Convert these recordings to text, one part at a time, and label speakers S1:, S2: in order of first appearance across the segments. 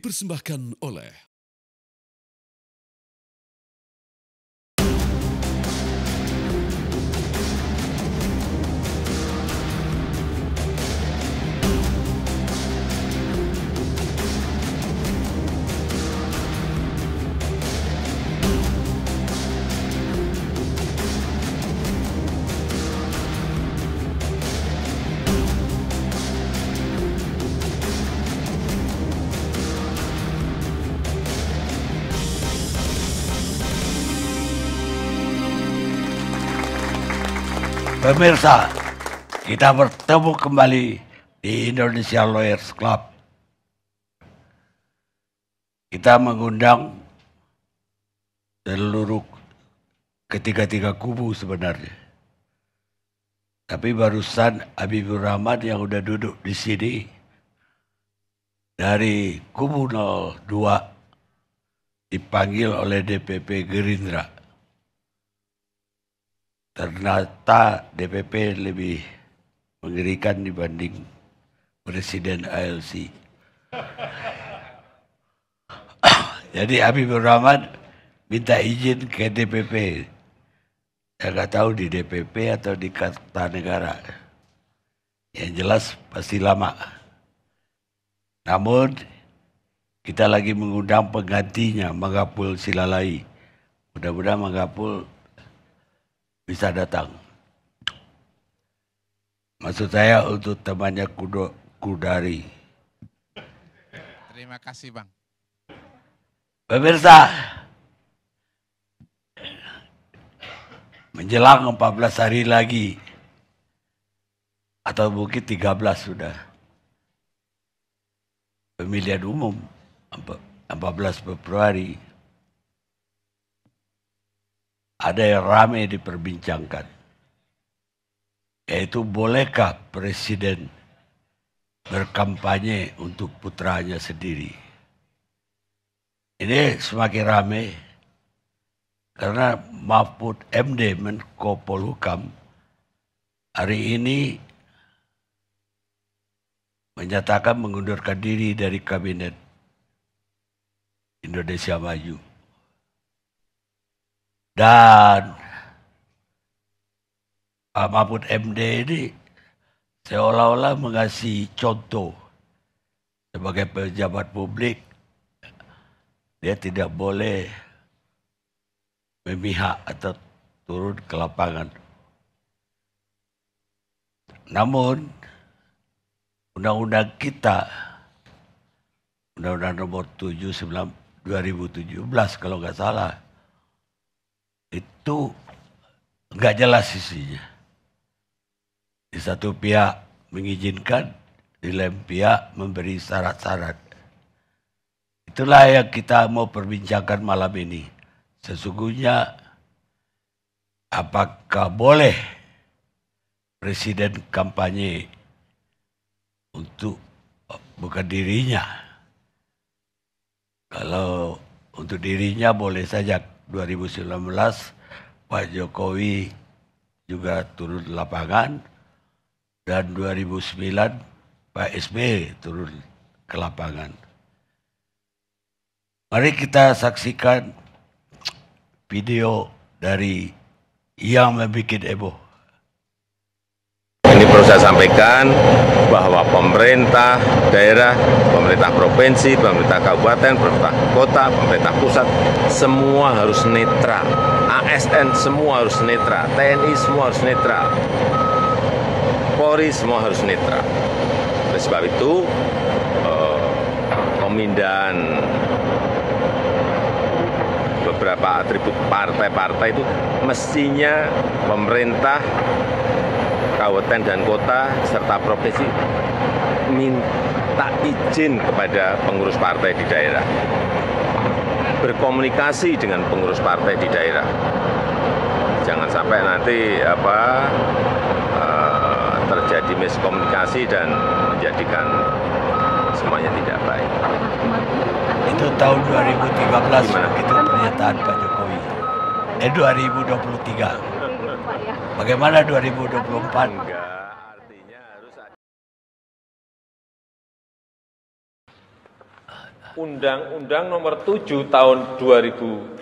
S1: dipersembahkan oleh
S2: Pemirsa, kita bertemu kembali di Indonesia Lawyers Club. Kita mengundang seluruh ketiga-tiga kubu sebenarnya. Tapi barusan Habibur Rahman yang udah duduk di sini dari kubu 02 dipanggil oleh DPP Gerindra ternyata DPP lebih mengerikan dibanding Presiden ALC. Jadi Habibur Rahman minta izin ke DPP. Saya nggak tahu di DPP atau di Negara. Yang jelas pasti lama. Namun kita lagi mengundang penggantinya Magapul Silalai. Mudah-mudahan Magapul bisa datang. Maksud saya untuk temannya kudo, kudari.
S3: Terima kasih Bang.
S2: Pemirsa, menjelang 14 hari lagi, atau mungkin 13 sudah, pemilihan umum 14 Februari ada yang ramai diperbincangkan. Yaitu bolehkah presiden berkampanye untuk putranya sendiri. Ini semakin ramai karena Mahfud MD Menko Polhukam hari ini menyatakan mengundurkan diri dari kabinet Indonesia Maju. Dan Pak Mahfud MD ini seolah-olah mengasih contoh sebagai pejabat publik dia tidak boleh memihak atau turun ke lapangan. Namun undang-undang kita undang-undang nomor 7 2017 kalau nggak salah itu nggak jelas sisinya. Di satu pihak mengizinkan, di lain pihak memberi syarat-syarat. Itulah yang kita mau perbincangkan malam ini. Sesungguhnya apakah boleh presiden kampanye untuk eh, bukan dirinya? Kalau untuk dirinya boleh saja 2019 Pak Jokowi juga turun lapangan dan 2009 Pak SBY turun ke lapangan. Mari kita saksikan video dari yang membuat Ebo saya sampaikan
S4: bahwa pemerintah daerah, pemerintah provinsi, pemerintah kabupaten, pemerintah kota, pemerintah pusat, semua harus netra, ASN semua harus netra, TNI semua harus netra, Polri semua harus netra. Oleh sebab itu, eh, pemindahan beberapa atribut partai-partai itu mestinya pemerintah kabupaten dan kota serta provinsi minta izin kepada pengurus partai di daerah. Berkomunikasi dengan pengurus partai di daerah. Jangan sampai nanti apa eh, terjadi miskomunikasi dan menjadikan semuanya tidak baik.
S2: Itu tahun 2013 Gimana? itu pernyataan Pak Jokowi. Eh 2023. Bagaimana 2024? Enggak.
S4: Undang-Undang Nomor 7 Tahun 2017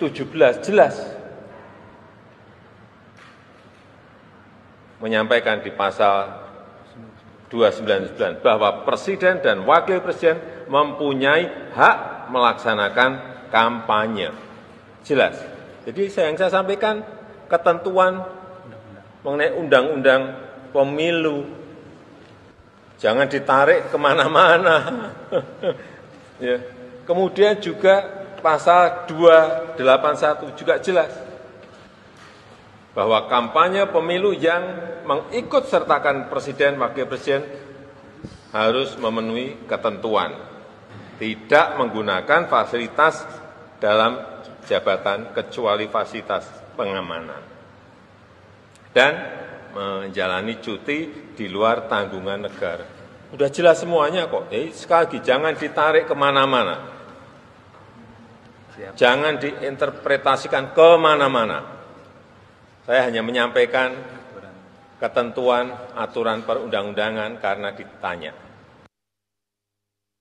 S4: jelas menyampaikan di pasal 299 bahwa presiden dan wakil presiden mempunyai hak melaksanakan kampanye. Jelas. Jadi saya yang saya sampaikan ketentuan mengenai undang-undang pemilu. Jangan ditarik kemana-mana. ya. Kemudian juga pasal 281 juga jelas bahwa kampanye pemilu yang mengikut sertakan presiden, wakil presiden harus memenuhi ketentuan, tidak menggunakan fasilitas dalam jabatan kecuali fasilitas pengamanan dan menjalani cuti di luar tanggungan negara. Sudah jelas semuanya kok. Eh, sekali lagi, jangan ditarik kemana-mana. Jangan diinterpretasikan kemana-mana. Saya hanya menyampaikan ketentuan aturan perundang-undangan karena ditanya.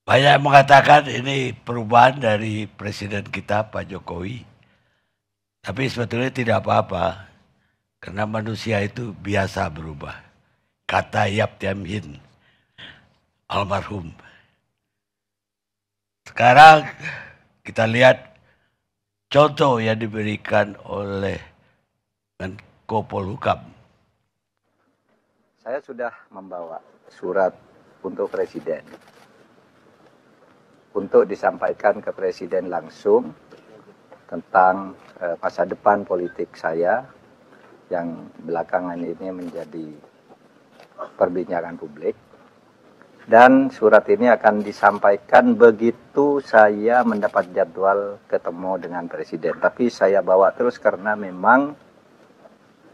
S2: Banyak mengatakan ini perubahan dari presiden kita Pak Jokowi. Tapi sebetulnya tidak apa-apa karena manusia itu biasa berubah. Kata Yap Tiam Hin, almarhum. Sekarang kita lihat contoh yang diberikan oleh Menko Polhukam.
S5: Saya sudah membawa surat untuk presiden untuk disampaikan ke presiden langsung tentang eh, masa depan politik saya yang belakangan ini menjadi perbincangan publik. Dan surat ini akan disampaikan begitu saya mendapat jadwal ketemu dengan presiden. Tapi saya bawa terus karena memang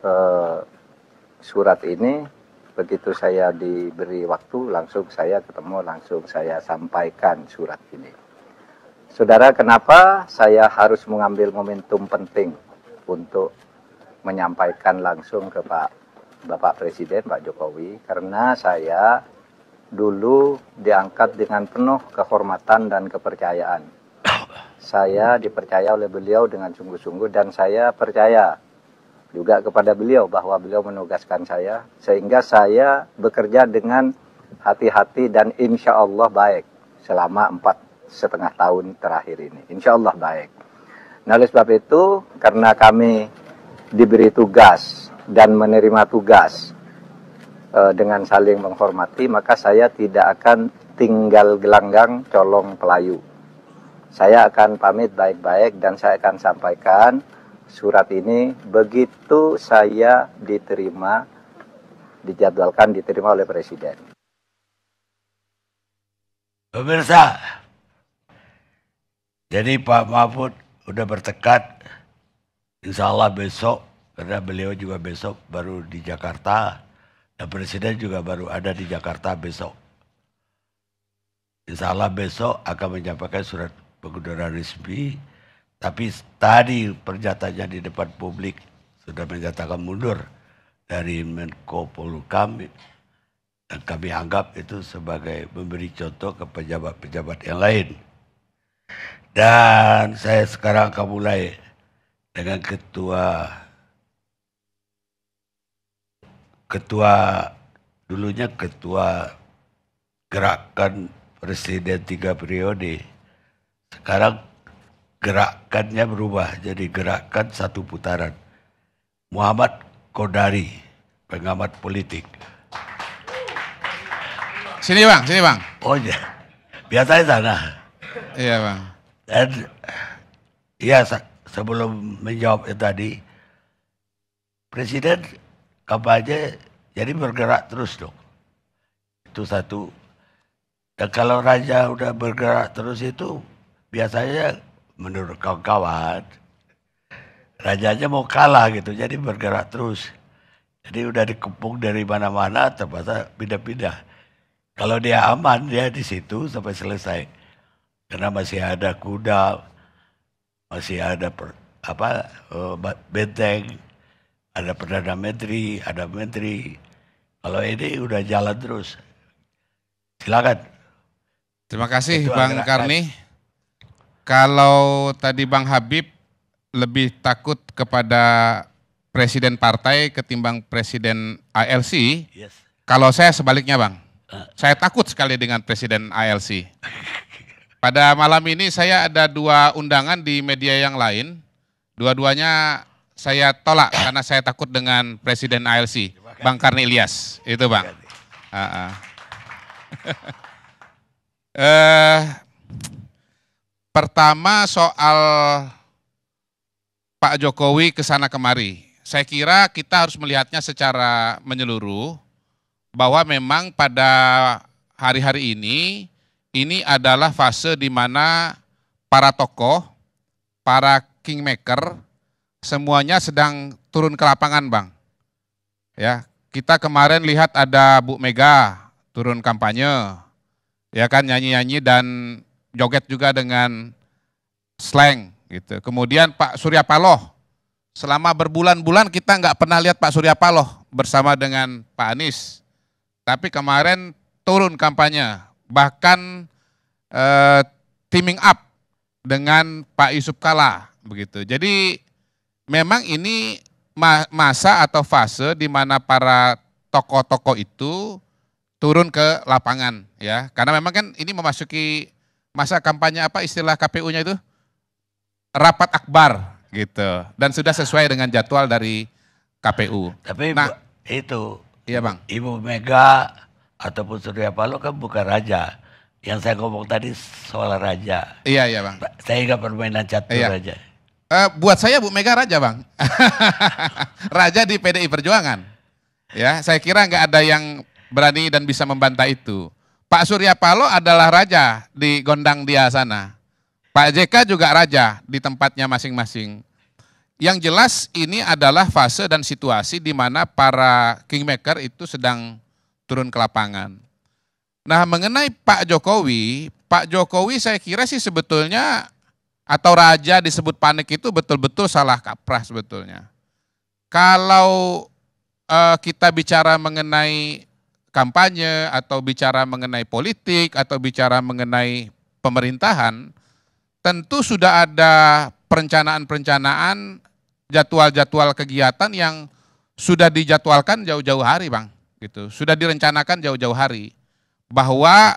S5: eh, surat ini begitu saya diberi waktu langsung saya ketemu langsung saya sampaikan surat ini. Saudara, kenapa saya harus mengambil momentum penting untuk menyampaikan langsung ke Pak Bapak Presiden Pak Jokowi karena saya dulu diangkat dengan penuh kehormatan dan kepercayaan. Saya dipercaya oleh beliau dengan sungguh-sungguh dan saya percaya juga kepada beliau bahwa beliau menugaskan saya sehingga saya bekerja dengan hati-hati dan insya Allah baik selama empat setengah tahun terakhir ini. Insya Allah baik. Nah oleh sebab itu karena kami diberi tugas dan menerima tugas e, dengan saling menghormati, maka saya tidak akan tinggal gelanggang colong pelayu. Saya akan pamit baik-baik dan saya akan sampaikan surat ini begitu saya diterima, dijadwalkan diterima oleh Presiden.
S2: Pemirsa, jadi Pak Mahfud udah bertekad, insya Allah besok karena beliau juga besok baru di Jakarta dan presiden juga baru ada di Jakarta besok. Insya Allah besok akan menyampaikan surat pengunduran resmi. Tapi tadi pernyataannya di depan publik sudah menyatakan mundur dari Menko Polhukam dan kami anggap itu sebagai memberi contoh ke pejabat-pejabat yang lain. Dan saya sekarang akan mulai dengan Ketua ketua dulunya ketua gerakan presiden tiga periode. Sekarang gerakannya berubah jadi gerakan satu putaran. Muhammad Kodari, pengamat politik. Sini bang, sini bang. Oh ya, biasanya sana. Iya bang. Dan ya sebelum menjawab itu tadi, Presiden kapal aja jadi bergerak terus dong. Itu satu. Dan kalau raja udah bergerak terus itu biasanya menurut kawan-kawan rajanya mau kalah gitu jadi bergerak terus. Jadi udah dikepung dari mana-mana terpaksa pindah-pindah. Kalau dia aman dia di situ sampai selesai. Karena masih ada kuda, masih ada per, apa eh, benteng, ada perdana menteri, ada menteri. Kalau ini udah jalan terus. Silakan.
S3: Terima kasih Itu Bang agrakan. Karni. Kalau tadi Bang Habib lebih takut kepada presiden partai ketimbang presiden ALC. Yes. Kalau saya sebaliknya Bang. Uh. Saya takut sekali dengan presiden ALC. Pada malam ini saya ada dua undangan di media yang lain. Dua-duanya saya tolak karena saya takut dengan Presiden ALC, Bang Karni Ilyas. Itu Bang. Uh -uh. uh, pertama soal Pak Jokowi ke sana kemari. Saya kira kita harus melihatnya secara menyeluruh bahwa memang pada hari-hari ini ini adalah fase di mana para tokoh, para kingmaker semuanya sedang turun ke lapangan, Bang. Ya, kita kemarin lihat ada Bu Mega turun kampanye. Ya kan nyanyi-nyanyi dan joget juga dengan slang gitu. Kemudian Pak Surya Paloh selama berbulan-bulan kita nggak pernah lihat Pak Surya Paloh bersama dengan Pak Anies. Tapi kemarin turun kampanye, bahkan eh, teaming up dengan Pak Yusuf Kala begitu. Jadi memang ini masa atau fase di mana para tokoh-tokoh itu turun ke lapangan ya. Karena memang kan ini memasuki masa kampanye apa istilah KPU-nya itu? Rapat akbar gitu. Dan sudah sesuai dengan jadwal dari KPU.
S2: Tapi nah, itu Iya bang. Ibu Mega ataupun Surya Paloh kan bukan raja. Yang saya ngomong tadi soal raja. Iya iya bang. Saya nggak permainan catur iya. raja.
S3: Uh, buat saya Bu Mega raja bang, raja di PDI Perjuangan. Ya, saya kira nggak ada yang berani dan bisa membantah itu. Pak Surya Paloh adalah raja di gondang dia sana. Pak JK juga raja di tempatnya masing-masing. Yang jelas ini adalah fase dan situasi di mana para kingmaker itu sedang turun ke lapangan. Nah mengenai Pak Jokowi, Pak Jokowi saya kira sih sebetulnya atau raja disebut panik itu betul-betul salah kaprah sebetulnya. Kalau uh, kita bicara mengenai kampanye atau bicara mengenai politik atau bicara mengenai pemerintahan, tentu sudah ada perencanaan-perencanaan, jadwal-jadwal kegiatan yang sudah dijadwalkan jauh-jauh hari, Bang. Gitu. Sudah direncanakan jauh-jauh hari bahwa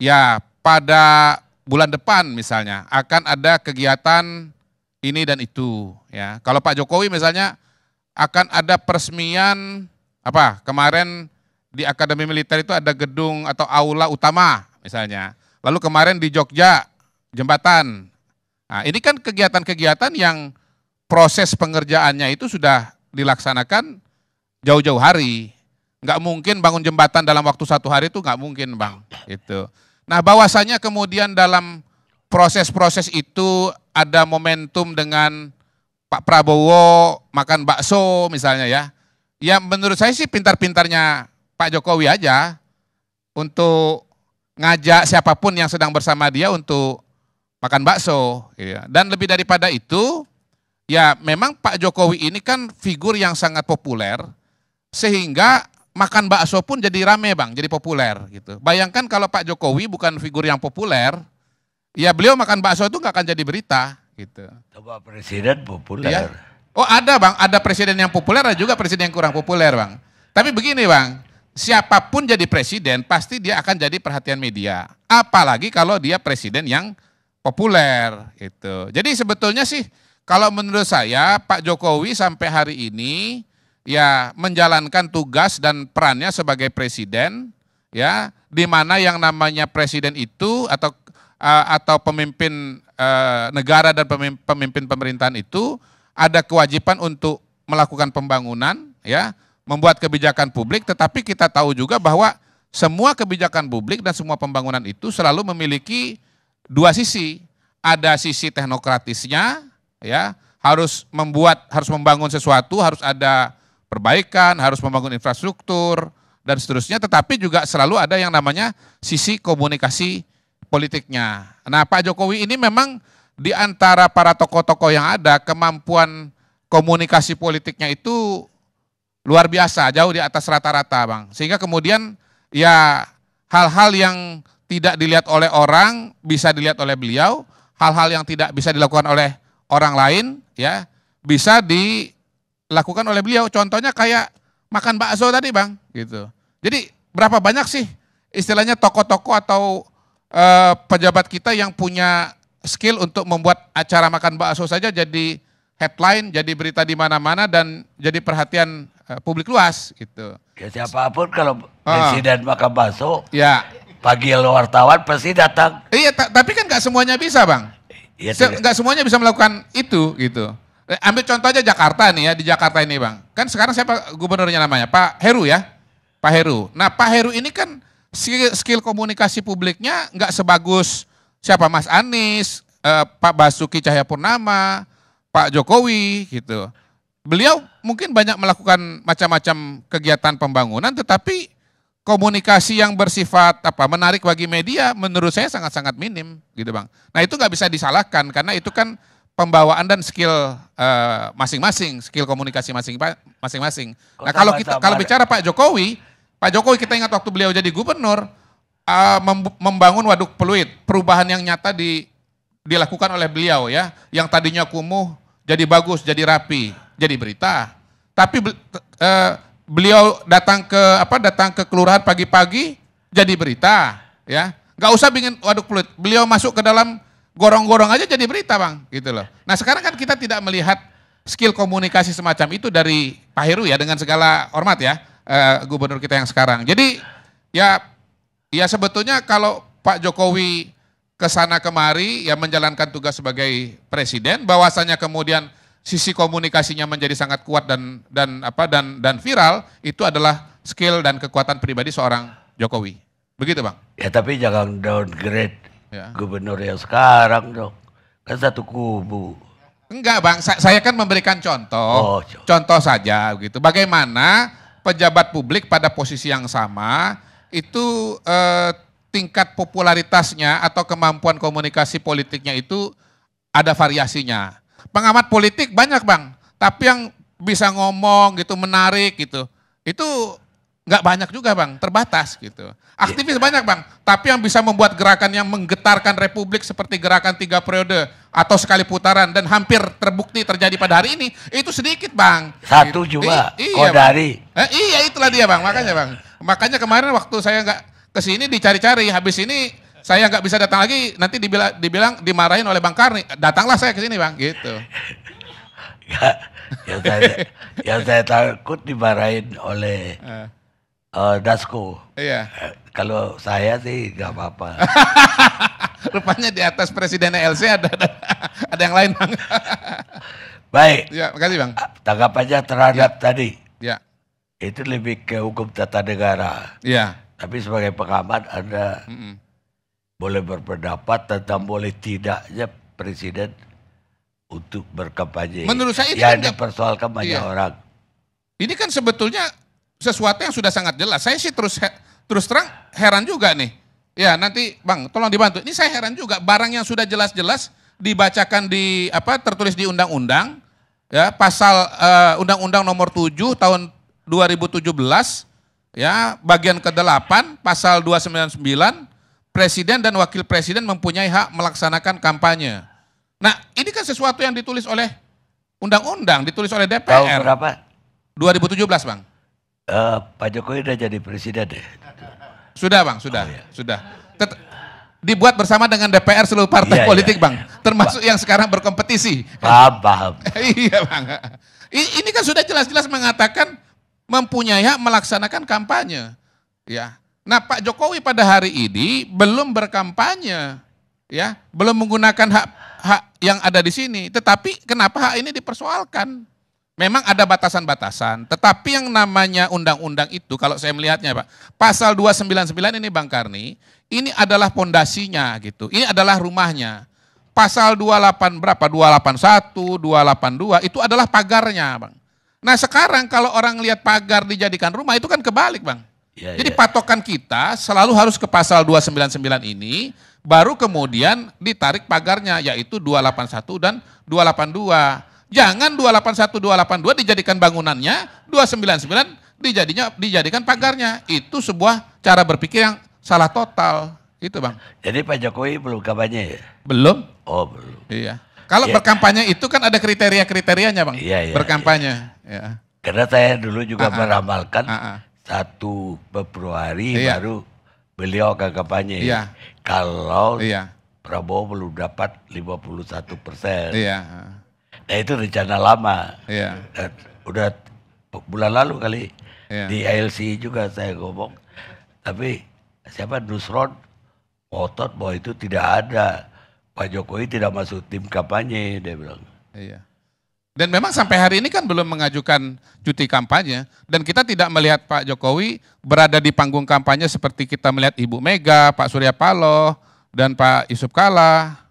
S3: ya pada bulan depan misalnya akan ada kegiatan ini dan itu ya. Kalau Pak Jokowi misalnya akan ada peresmian apa? Kemarin di Akademi Militer itu ada gedung atau aula utama misalnya. Lalu kemarin di Jogja jembatan. Nah, ini kan kegiatan-kegiatan yang proses pengerjaannya itu sudah dilaksanakan jauh-jauh hari. Nggak mungkin bangun jembatan dalam waktu satu hari itu nggak mungkin bang. Itu. Nah, bahwasanya kemudian dalam proses-proses itu ada momentum dengan Pak Prabowo makan bakso misalnya ya. Ya menurut saya sih pintar-pintarnya Pak Jokowi aja untuk ngajak siapapun yang sedang bersama dia untuk makan bakso. Iya. Dan lebih daripada itu, ya memang Pak Jokowi ini kan figur yang sangat populer, sehingga makan bakso pun jadi rame bang, jadi populer gitu. Bayangkan kalau Pak Jokowi bukan figur yang populer, ya beliau makan bakso itu nggak akan jadi berita
S2: gitu. Coba Presiden populer. Ya.
S3: Oh ada bang, ada presiden yang populer, ada juga presiden yang kurang populer bang. Tapi begini bang, siapapun jadi presiden pasti dia akan jadi perhatian media. Apalagi kalau dia presiden yang populer gitu. Jadi sebetulnya sih kalau menurut saya Pak Jokowi sampai hari ini ya menjalankan tugas dan perannya sebagai presiden ya di mana yang namanya presiden itu atau eh, atau pemimpin eh, negara dan pemimpin pemerintahan itu ada kewajiban untuk melakukan pembangunan ya membuat kebijakan publik tetapi kita tahu juga bahwa semua kebijakan publik dan semua pembangunan itu selalu memiliki dua sisi ada sisi teknokratisnya ya harus membuat harus membangun sesuatu harus ada perbaikan, harus membangun infrastruktur, dan seterusnya. Tetapi juga selalu ada yang namanya sisi komunikasi politiknya. Nah Pak Jokowi ini memang di antara para tokoh-tokoh yang ada, kemampuan komunikasi politiknya itu luar biasa, jauh di atas rata-rata Bang. Sehingga kemudian ya hal-hal yang tidak dilihat oleh orang bisa dilihat oleh beliau, hal-hal yang tidak bisa dilakukan oleh orang lain ya bisa di dilakukan oleh beliau. Contohnya kayak makan bakso tadi bang, gitu. Jadi berapa banyak sih istilahnya toko-toko atau eh, pejabat kita yang punya skill untuk membuat acara makan bakso saja jadi headline, jadi berita di mana-mana dan jadi perhatian eh, publik luas gitu. Ya siapapun kalau ah. presiden uh, makan bakso, ya panggil wartawan pasti datang. Iya, tapi kan nggak semuanya bisa bang. Iya, nggak semuanya bisa melakukan itu gitu. Eh, ambil contoh aja Jakarta nih ya, di Jakarta ini Bang. Kan sekarang siapa gubernurnya namanya? Pak Heru ya? Pak Heru. Nah Pak Heru ini kan skill, komunikasi publiknya nggak sebagus siapa Mas Anies, eh, Pak Basuki Cahayapurnama, Pak Jokowi gitu. Beliau mungkin banyak melakukan macam-macam kegiatan pembangunan tetapi komunikasi yang bersifat apa menarik bagi media menurut saya sangat-sangat minim gitu bang. Nah itu nggak bisa disalahkan karena itu kan pembawaan dan skill eh, masing-masing, uh, skill komunikasi masing-masing. Nah kalau kita kalau bicara Pak Jokowi, Pak Jokowi kita ingat waktu beliau jadi gubernur uh, membangun waduk peluit, perubahan yang nyata di dilakukan oleh beliau ya, yang tadinya kumuh jadi bagus, jadi rapi, jadi berita. Tapi uh, beliau datang ke apa datang ke kelurahan pagi-pagi jadi berita ya. Gak usah bikin waduk peluit, beliau masuk ke dalam gorong-gorong aja jadi berita bang, gitu loh. Nah sekarang kan kita tidak melihat skill komunikasi semacam itu dari Pak Heru ya dengan segala hormat ya eh, gubernur kita yang sekarang. Jadi ya ya sebetulnya kalau Pak Jokowi ke sana kemari ya menjalankan tugas sebagai presiden bahwasanya kemudian sisi komunikasinya menjadi sangat kuat dan dan apa dan dan viral itu adalah skill dan kekuatan pribadi seorang Jokowi.
S2: Begitu, Bang. Ya, tapi jangan downgrade ya. gubernur yang sekarang dong. Kan satu kubu.
S3: Enggak bang, saya kan memberikan
S2: contoh, oh, contoh, contoh
S3: saja gitu. Bagaimana pejabat publik pada posisi yang sama itu eh, tingkat popularitasnya atau kemampuan komunikasi politiknya itu ada variasinya. Pengamat politik banyak bang, tapi yang bisa ngomong gitu menarik gitu, itu nggak banyak juga bang, terbatas gitu. Iya. Aktivis yeah. banyak bang, tapi yang bisa membuat gerakan yang menggetarkan republik seperti gerakan tiga periode atau sekali putaran dan hampir terbukti terjadi pada hari ini itu sedikit bang. Satu gitu. juga. I iya, Kodari. Eh, iya itulah dia bang, makanya bang. Makanya kemarin waktu saya nggak kesini dicari-cari, habis ini saya nggak bisa datang lagi, nanti dibilang, dibilang dimarahin oleh bang Karni, datanglah saya kesini bang, gitu.
S2: Ya, yang saya, yang saya takut dimarahin oleh eh uh, Dasko. Iya. Uh, kalau saya sih nggak apa-apa. Rupanya di atas presiden LC ada ada, ada yang lain bang. Baik. Ya, makasih bang. Ah, Tanggapannya terhadap ya. tadi. Ya. Itu lebih ke hukum tata negara. Iya. Tapi sebagai pengamat ada mm -mm. boleh berpendapat tentang boleh tidaknya presiden untuk berkampanye. Menurut saya itu yang kan dipersoalkan banyak iya. orang.
S3: Ini kan sebetulnya sesuatu yang sudah sangat jelas. Saya sih terus terus terang heran juga nih. Ya nanti bang, tolong dibantu. Ini saya heran juga barang yang sudah jelas-jelas dibacakan di apa tertulis di undang-undang ya pasal undang eh, undang-undang nomor 7 tahun 2017 ya bagian ke-8 pasal 299 presiden dan wakil presiden mempunyai hak melaksanakan kampanye. Nah, ini kan sesuatu yang ditulis oleh undang-undang, ditulis oleh DPR. Tahun berapa?
S2: 2017, Bang uh, Pak Jokowi udah jadi presiden deh. Ya? Sudah
S3: bang, sudah, oh, iya. sudah. Tet dibuat bersama dengan DPR seluruh partai iya, iya. politik iya. bang, termasuk ba yang sekarang berkompetisi. Paham, paham. iya bang. Ini kan sudah jelas-jelas mengatakan mempunyai hak melaksanakan kampanye, ya. Nah Pak Jokowi pada hari ini belum berkampanye, ya, belum menggunakan hak hak yang ada di sini. Tetapi kenapa hak ini dipersoalkan? Memang ada batasan-batasan, tetapi yang namanya undang-undang itu kalau saya melihatnya Pak, pasal 299 ini Bang Karni, ini adalah pondasinya gitu. Ini adalah rumahnya. Pasal 28 berapa? 281, 282 itu adalah pagarnya, Bang. Nah, sekarang kalau orang lihat pagar dijadikan rumah itu kan kebalik, Bang. Ya, Jadi ya. patokan kita selalu harus ke pasal 299 ini baru kemudian ditarik pagarnya yaitu 281 dan 282. Jangan 281 282 dijadikan bangunannya, 299 dijadinya dijadikan pagarnya. Itu sebuah cara berpikir yang salah total. Itu, Bang. Jadi Pak Jokowi belum kampanye ya?
S2: Belum. Oh, belum. Iya. Kalau ya. berkampanye itu kan
S3: ada kriteria-kriterianya,
S2: Bang. Iya, iya. Berkampanye, iya. ya. Karena saya dulu juga A -a. meramalkan satu Februari iya. baru beliau akan kampanye. Iya. Kalau iya. Prabowo belum dapat 51 persen. Iya. Nah itu rencana lama. Iya. Dan udah bulan lalu kali iya. di ALC juga saya ngomong. Tapi siapa Nusron otot bahwa itu tidak ada. Pak Jokowi tidak masuk tim kampanye, dia bilang. Iya. Dan memang sampai hari ini kan belum mengajukan
S3: cuti kampanye dan kita tidak melihat Pak Jokowi berada di panggung kampanye seperti kita melihat Ibu Mega, Pak Surya Paloh, dan Pak Yusuf Kala.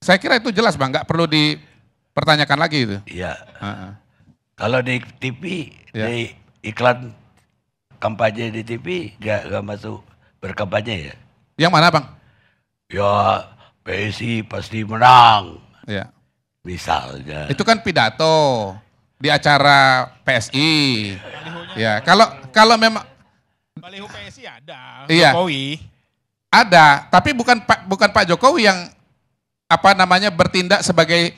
S3: Saya kira itu jelas Bang, nggak perlu dipertanyakan lagi itu.
S2: Iya. Uh-uh. Kalau di TV, ya. di iklan kampanye di TV, nggak nggak masuk berkampanye ya? Yang mana Bang? Ya PSI pasti menang. Iya. Misalnya. Itu kan pidato di
S3: acara PSI. Ya, kalau kalau memang Baliho PSI ada, iya. Jokowi. Ada, tapi bukan Pak bukan Pak Jokowi yang apa namanya bertindak sebagai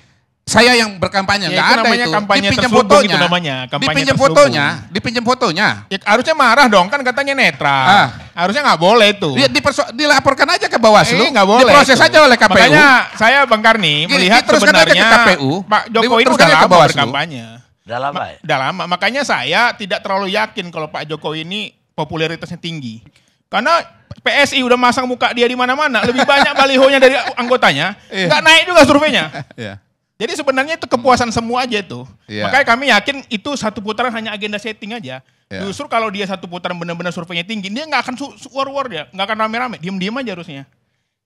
S3: saya yang berkampanye, ya, nggak ya, ada namanya itu. Kampanye dipinjam fotonya, itu namanya, kampanye dipinjam terselubung. fotonya, dipinjam fotonya. Ya, harusnya marah dong, kan katanya netral. Ah. Harusnya nggak boleh itu. Ya, dilaporkan aja ke Bawaslu, eh, enggak boleh. Diproses itu. aja oleh KPU. Makanya saya Bang Karni melihat sebenarnya aja ke KPU, Pak Jokowi itu udah lama ke Bawaslu. berkampanye. Udah lama ya? Udah lama, makanya saya tidak terlalu yakin kalau Pak Jokowi ini popularitasnya tinggi. Karena PSI udah masang muka dia di mana-mana, lebih banyak balihonya dari anggotanya, iya. nggak yeah. naik juga surveinya. yeah. Jadi sebenarnya itu kepuasan semua aja itu. Yeah. Makanya kami yakin itu satu putaran hanya agenda setting aja. Yeah. Justru kalau dia satu putaran benar-benar surveinya tinggi, dia nggak akan war-war ya, nggak akan rame-rame, diem-diem aja harusnya.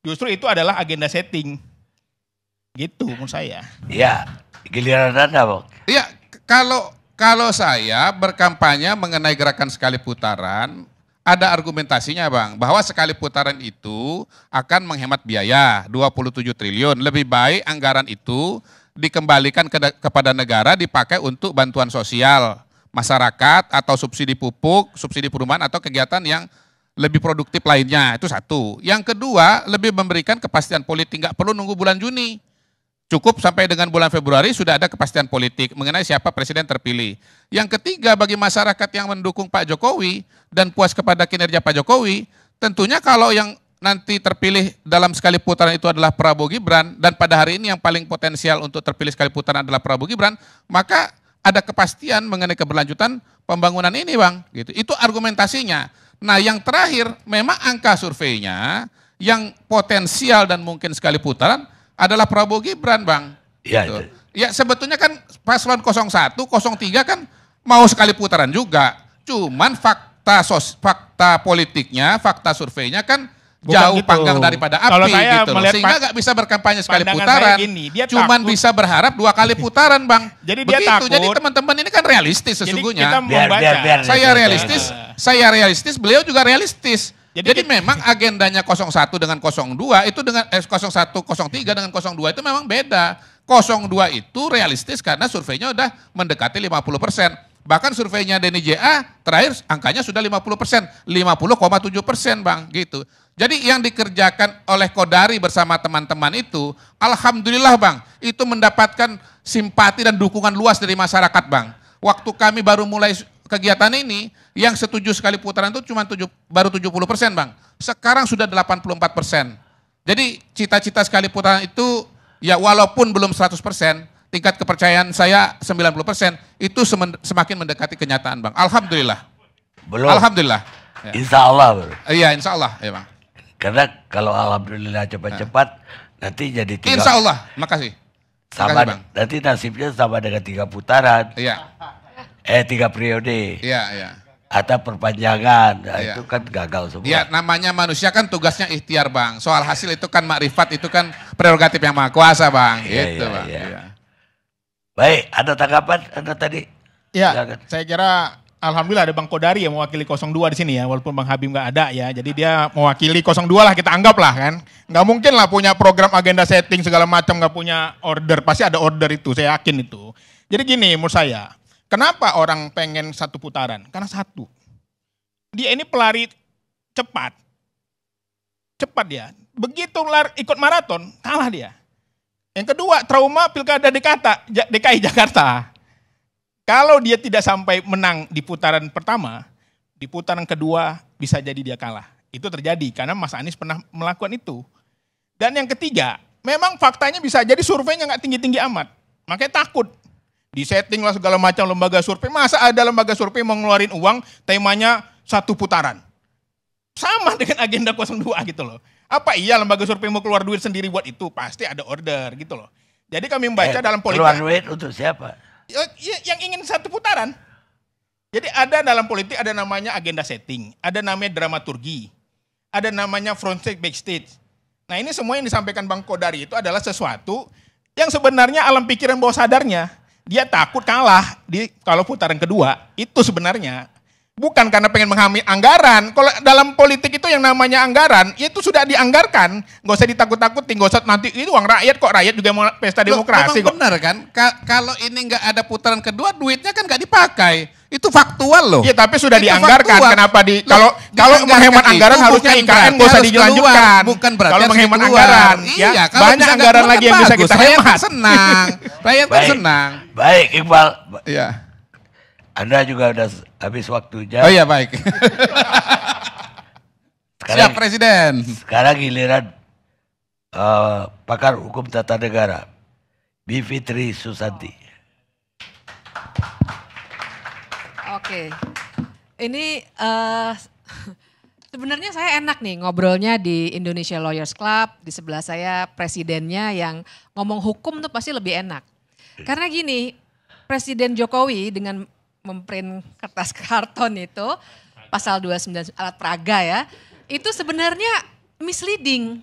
S3: Justru itu adalah agenda setting. Gitu menurut saya.
S2: Iya, giliran Anda, Bok. Iya,
S3: kalau kalau saya berkampanye mengenai gerakan sekali putaran, ada argumentasinya Bang, bahwa sekali putaran itu akan menghemat biaya 27 triliun. Lebih baik anggaran itu dikembalikan ke, kepada negara dipakai untuk bantuan sosial masyarakat atau subsidi pupuk, subsidi perumahan atau kegiatan yang lebih produktif lainnya. Itu satu. Yang kedua, lebih memberikan kepastian politik, nggak perlu nunggu bulan Juni. Cukup sampai dengan bulan Februari sudah ada kepastian politik mengenai siapa presiden terpilih. Yang ketiga bagi masyarakat yang mendukung Pak Jokowi dan puas kepada kinerja Pak Jokowi, tentunya kalau yang nanti terpilih dalam sekali putaran itu adalah Prabowo Gibran dan pada hari ini yang paling potensial untuk terpilih sekali putaran adalah Prabowo Gibran, maka ada kepastian mengenai keberlanjutan pembangunan ini, Bang. Gitu. Itu argumentasinya. Nah, yang terakhir memang angka surveinya yang potensial dan mungkin sekali putaran adalah Prabowo Gibran, Bang. Iya. Gitu. Ya sebetulnya kan paslon 01, 03 kan mau sekali putaran juga. Cuman fakta sos, fakta politiknya, fakta surveinya kan Bukan jauh gitu. panggang daripada api Kalau saya gitu loh. Sehingga nggak bisa berkampanye sekali putaran. Gini, dia cuman takut. bisa berharap dua kali putaran, Bang. jadi dia Begitu. takut. Jadi teman-teman ini kan realistis sesungguhnya. Jadi kita Biar, biar, biar, saya realistis, saya realistis, beliau juga realistis. Jadi, Jadi memang agendanya 01 dengan 02 itu dengan eh, 01 03 dengan 02 itu memang beda. 02 itu realistis karena surveinya udah mendekati 50 persen. Bahkan surveinya Denny JA terakhir angkanya sudah 50 persen, 50,7 persen bang gitu. Jadi yang dikerjakan oleh Kodari bersama teman-teman itu, alhamdulillah bang, itu mendapatkan simpati dan dukungan luas dari masyarakat bang. Waktu kami baru mulai kegiatan ini, yang setuju sekali putaran itu cuma tujuh, baru 70 persen bang. Sekarang sudah 84 persen. Jadi cita-cita sekali putaran itu ya walaupun belum 100 persen, tingkat kepercayaan saya 90 persen, itu semakin mendekati kenyataan bang. Alhamdulillah.
S2: Belum. Alhamdulillah. Ya. Insya Allah Iya insya Allah ya bang. Karena kalau alhamdulillah cepat-cepat, ya. nanti jadi tiga. Insya Allah, makasih. Sama, makasih bang. Nanti nasibnya sama dengan tiga putaran. Iya. Eh tiga periode. Iya, iya ada perpanjangan. Nah, iya. Itu kan gagal semua. Ya,
S3: namanya manusia kan tugasnya ikhtiar, Bang. Soal hasil itu kan makrifat itu kan prerogatif yang Maha Kuasa, Bang. Iya, gitu, iya, Bang. Iya.
S2: iya. Baik, ada tanggapan ada tadi?
S3: Iya. Silakan. saya kira Alhamdulillah ada Bang Kodari yang mewakili 02 di sini ya, walaupun Bang Habib nggak ada ya. Jadi dia mewakili 02 lah kita anggap lah kan. Nggak mungkin lah punya program agenda setting segala macam nggak punya order. Pasti ada order itu, saya yakin itu. Jadi gini menurut saya, Kenapa orang pengen satu putaran? Karena satu. Dia ini pelari cepat. Cepat dia. Begitu lari ikut maraton, kalah dia. Yang kedua, trauma pilkada Dekata, DKI Jakarta. Kalau dia tidak sampai menang di putaran pertama, di putaran kedua bisa jadi dia kalah. Itu terjadi karena Mas Anies pernah melakukan itu. Dan yang ketiga, memang faktanya bisa jadi surveinya nggak tinggi-tinggi amat. Makanya takut di setting lah segala macam lembaga survei. Masa ada lembaga survei mengeluarin uang temanya satu putaran? Sama dengan agenda 02 gitu loh. Apa iya lembaga survei mau keluar duit sendiri buat itu? Pasti ada order gitu loh. Jadi kami membaca eh, dalam politik. Keluar duit untuk siapa? Iya, yang ingin satu putaran. Jadi ada dalam politik ada namanya agenda setting, ada namanya dramaturgi, ada namanya front stage backstage. Nah ini semua yang disampaikan Bang Kodari itu adalah sesuatu yang sebenarnya alam pikiran bawah sadarnya dia takut kalah di kalau putaran kedua itu sebenarnya Bukan karena pengen menghami anggaran. Kalau dalam politik itu yang namanya anggaran, itu sudah dianggarkan. Gak usah ditakut-takuti, nggak usah nanti itu uang rakyat kok. Rakyat juga mau pesta Loh, demokrasi kok. benar kan? Ka kalau ini nggak ada putaran kedua, duitnya kan nggak dipakai. Itu faktual loh. Iya, tapi sudah itu dianggarkan. Faktual. Kenapa di loh, kalau kalau menghemat anggaran harusnya IKN gak usah dilanjutkan. Bukan berarti kalau menghemat anggaran, ya, iya, ya, kalau banyak anggaran lagi yang bagus. bisa kita hemat. Rakyat senang.
S2: Rakyat senang. Baik, Iqbal. Iya. Anda juga udah habis waktunya. Oh iya baik. sekarang, Siap Presiden. Sekarang giliran uh, pakar hukum tata negara, Bivitri Susanti.
S6: Oke, okay. ini uh, sebenarnya saya enak nih ngobrolnya di Indonesia Lawyers Club. Di sebelah saya presidennya yang ngomong hukum tuh pasti lebih enak. Iya. Karena gini, Presiden Jokowi dengan memprint kertas karton itu pasal 29 alat peraga ya itu sebenarnya misleading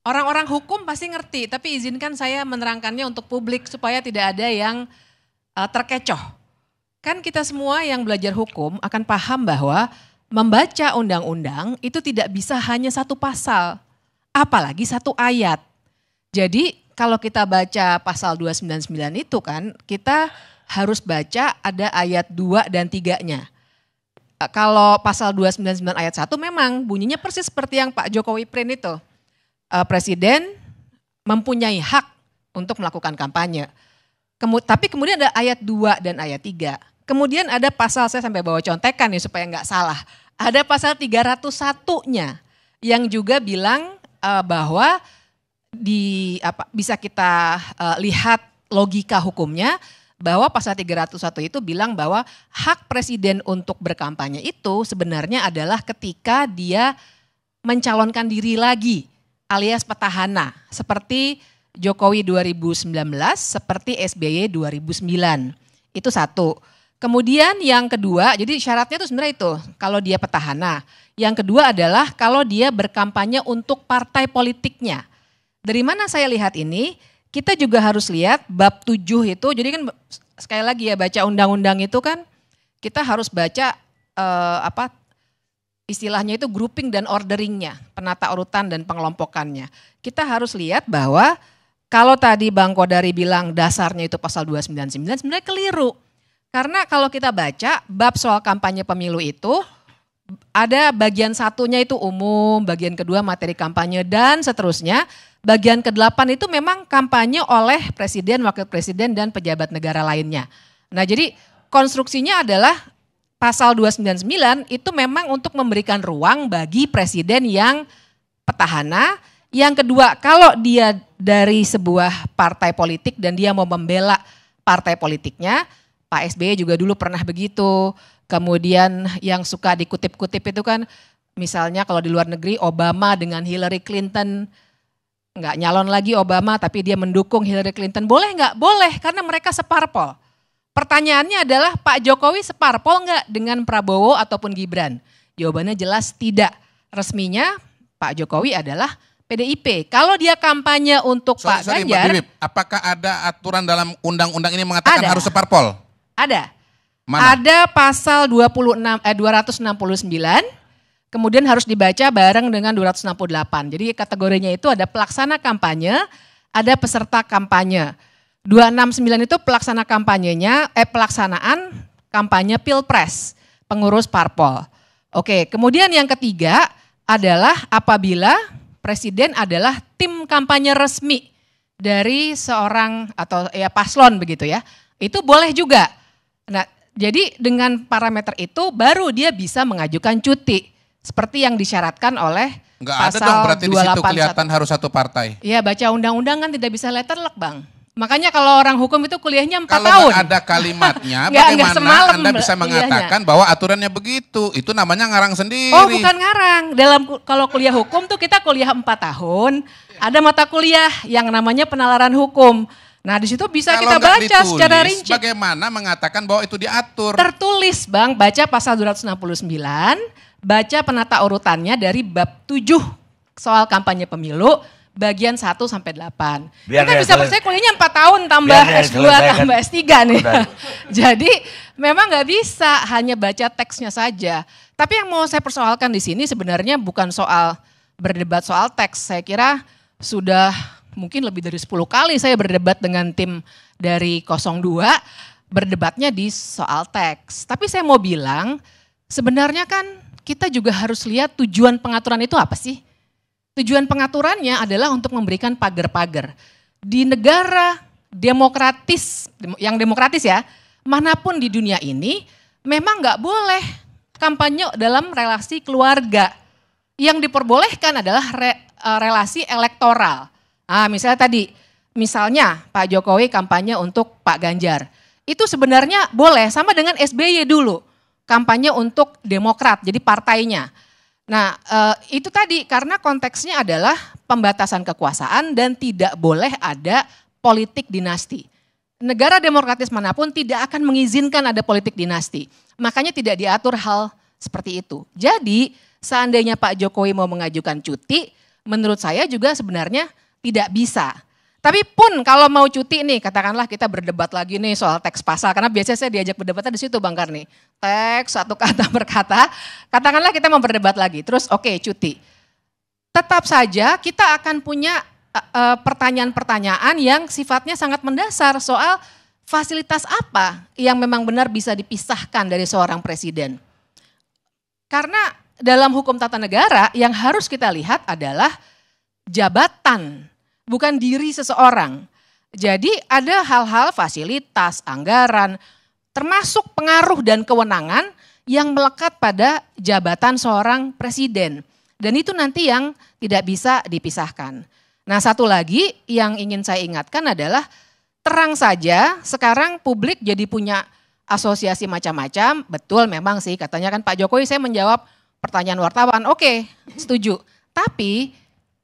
S6: orang-orang hukum pasti ngerti tapi izinkan saya menerangkannya untuk publik supaya tidak ada yang uh, terkecoh kan kita semua yang belajar hukum akan paham bahwa membaca undang-undang itu tidak bisa hanya satu pasal apalagi satu ayat jadi kalau kita baca pasal 299 itu kan kita harus baca ada ayat 2 dan 3-nya. Eh, kalau pasal 299 ayat 1 memang bunyinya persis seperti yang Pak Jokowi print itu. Eh, presiden mempunyai hak untuk melakukan kampanye. Kemu, tapi kemudian ada ayat 2 dan ayat 3. Kemudian ada pasal, saya sampai bawa contekan nih supaya nggak salah. Ada pasal 301-nya yang juga bilang uh, bahwa di apa bisa kita uh, lihat logika hukumnya bahwa pasal 301 itu bilang bahwa hak presiden untuk berkampanye itu sebenarnya adalah ketika dia mencalonkan diri lagi alias petahana seperti Jokowi 2019 seperti SBY 2009. Itu satu. Kemudian yang kedua, jadi syaratnya itu sebenarnya itu kalau dia petahana. Yang kedua adalah kalau dia berkampanye untuk partai politiknya. Dari mana saya lihat ini? kita juga harus lihat bab tujuh itu. Jadi kan sekali lagi ya baca undang-undang itu kan kita harus baca eh, apa istilahnya itu grouping dan orderingnya, penata urutan dan pengelompokannya. Kita harus lihat bahwa kalau tadi Bang Kodari bilang dasarnya itu pasal 299 sebenarnya keliru. Karena kalau kita baca bab soal kampanye pemilu itu ada bagian satunya itu umum, bagian kedua materi kampanye dan seterusnya. Bagian ke kedelapan itu memang kampanye oleh presiden, wakil presiden dan pejabat negara lainnya. Nah, jadi konstruksinya adalah pasal 299 itu memang untuk memberikan ruang bagi presiden yang petahana. Yang kedua, kalau dia dari sebuah partai politik dan dia mau membela partai politiknya, Pak SBY e juga dulu pernah begitu. Kemudian yang suka dikutip-kutip itu kan misalnya kalau di luar negeri Obama dengan Hillary Clinton nggak nyalon lagi Obama tapi dia mendukung Hillary Clinton. Boleh nggak? Boleh karena mereka separpol. Pertanyaannya adalah Pak Jokowi separpol nggak dengan Prabowo ataupun Gibran? Jawabannya jelas tidak. Resminya Pak Jokowi adalah PDIP. Kalau dia kampanye untuk sorry, Pak sorry, Ganjar, Mbak Bibip,
S3: apakah ada aturan dalam undang-undang ini mengatakan ada. harus separpol?
S6: Ada. Mana? Ada pasal 26 eh 269 kemudian harus dibaca bareng dengan 268. Jadi kategorinya itu ada pelaksana kampanye, ada peserta kampanye. 269 itu pelaksana kampanyenya, eh pelaksanaan kampanye Pilpres, pengurus parpol. Oke, kemudian yang ketiga adalah apabila presiden adalah tim kampanye resmi dari seorang atau ya paslon begitu ya. Itu boleh juga. Nah, jadi dengan parameter itu baru dia bisa mengajukan cuti seperti yang disyaratkan oleh Enggak pasal ada dong berarti di situ kelihatan
S3: harus satu partai.
S6: Iya, baca undang-undang kan tidak bisa letterlek, Bang. Makanya kalau orang hukum itu kuliahnya 4 kalau tahun. Kalau
S3: ada kalimatnya, bagaimana Anda bisa mengatakan kuliahnya. bahwa aturannya begitu? Itu namanya ngarang sendiri. Oh, bukan
S6: ngarang. Dalam kalau kuliah hukum tuh kita kuliah 4 tahun, ada mata kuliah yang namanya penalaran hukum. Nah di situ bisa Kalau kita baca ditulis, secara rinci.
S3: Bagaimana mengatakan bahwa itu
S6: diatur? Tertulis bang, baca pasal 269, baca penata urutannya dari bab 7 soal kampanye pemilu, bagian 1 sampai 8.
S2: Biar kita bisa percaya
S6: kuliahnya 4 tahun tambah S2 kan? tambah S3 nih. Jadi memang nggak bisa hanya baca teksnya saja. Tapi yang mau saya persoalkan di sini sebenarnya bukan soal berdebat soal teks. Saya kira sudah mungkin lebih dari 10 kali saya berdebat dengan tim dari 02 berdebatnya di soal teks. Tapi saya mau bilang sebenarnya kan kita juga harus lihat tujuan pengaturan itu apa sih? Tujuan pengaturannya adalah untuk memberikan pagar-pagar. Di negara demokratis, yang demokratis ya, manapun di dunia ini memang nggak boleh kampanye dalam relasi keluarga. Yang diperbolehkan adalah re, eh, relasi elektoral. Ah, misalnya tadi, misalnya Pak Jokowi kampanye untuk Pak Ganjar. Itu sebenarnya boleh, sama dengan SBY dulu. Kampanye untuk Demokrat, jadi partainya. Nah, eh, itu tadi karena konteksnya adalah pembatasan kekuasaan dan tidak boleh ada politik dinasti. Negara demokratis manapun tidak akan mengizinkan ada politik dinasti. Makanya tidak diatur hal seperti itu. Jadi, seandainya Pak Jokowi mau mengajukan cuti, menurut saya juga sebenarnya tidak bisa. Tapi pun kalau mau cuti nih, katakanlah kita berdebat lagi nih soal teks pasal. Karena biasanya saya diajak berdebatnya di situ Bang Karni. Teks satu kata berkata, katakanlah kita mau berdebat lagi. Terus oke okay, cuti. Tetap saja kita akan punya eh, eh, pertanyaan-pertanyaan yang sifatnya sangat mendasar soal fasilitas apa yang memang benar bisa dipisahkan dari seorang presiden. Karena dalam hukum tata negara yang harus kita lihat adalah jabatan bukan diri seseorang. Jadi ada hal-hal fasilitas, anggaran, termasuk pengaruh dan kewenangan yang melekat pada jabatan seorang presiden. Dan itu nanti yang tidak bisa dipisahkan. Nah satu lagi yang ingin saya ingatkan adalah terang saja sekarang publik jadi punya asosiasi macam-macam. Betul memang sih katanya kan Pak Jokowi saya menjawab pertanyaan wartawan. Oke, okay, setuju. Tapi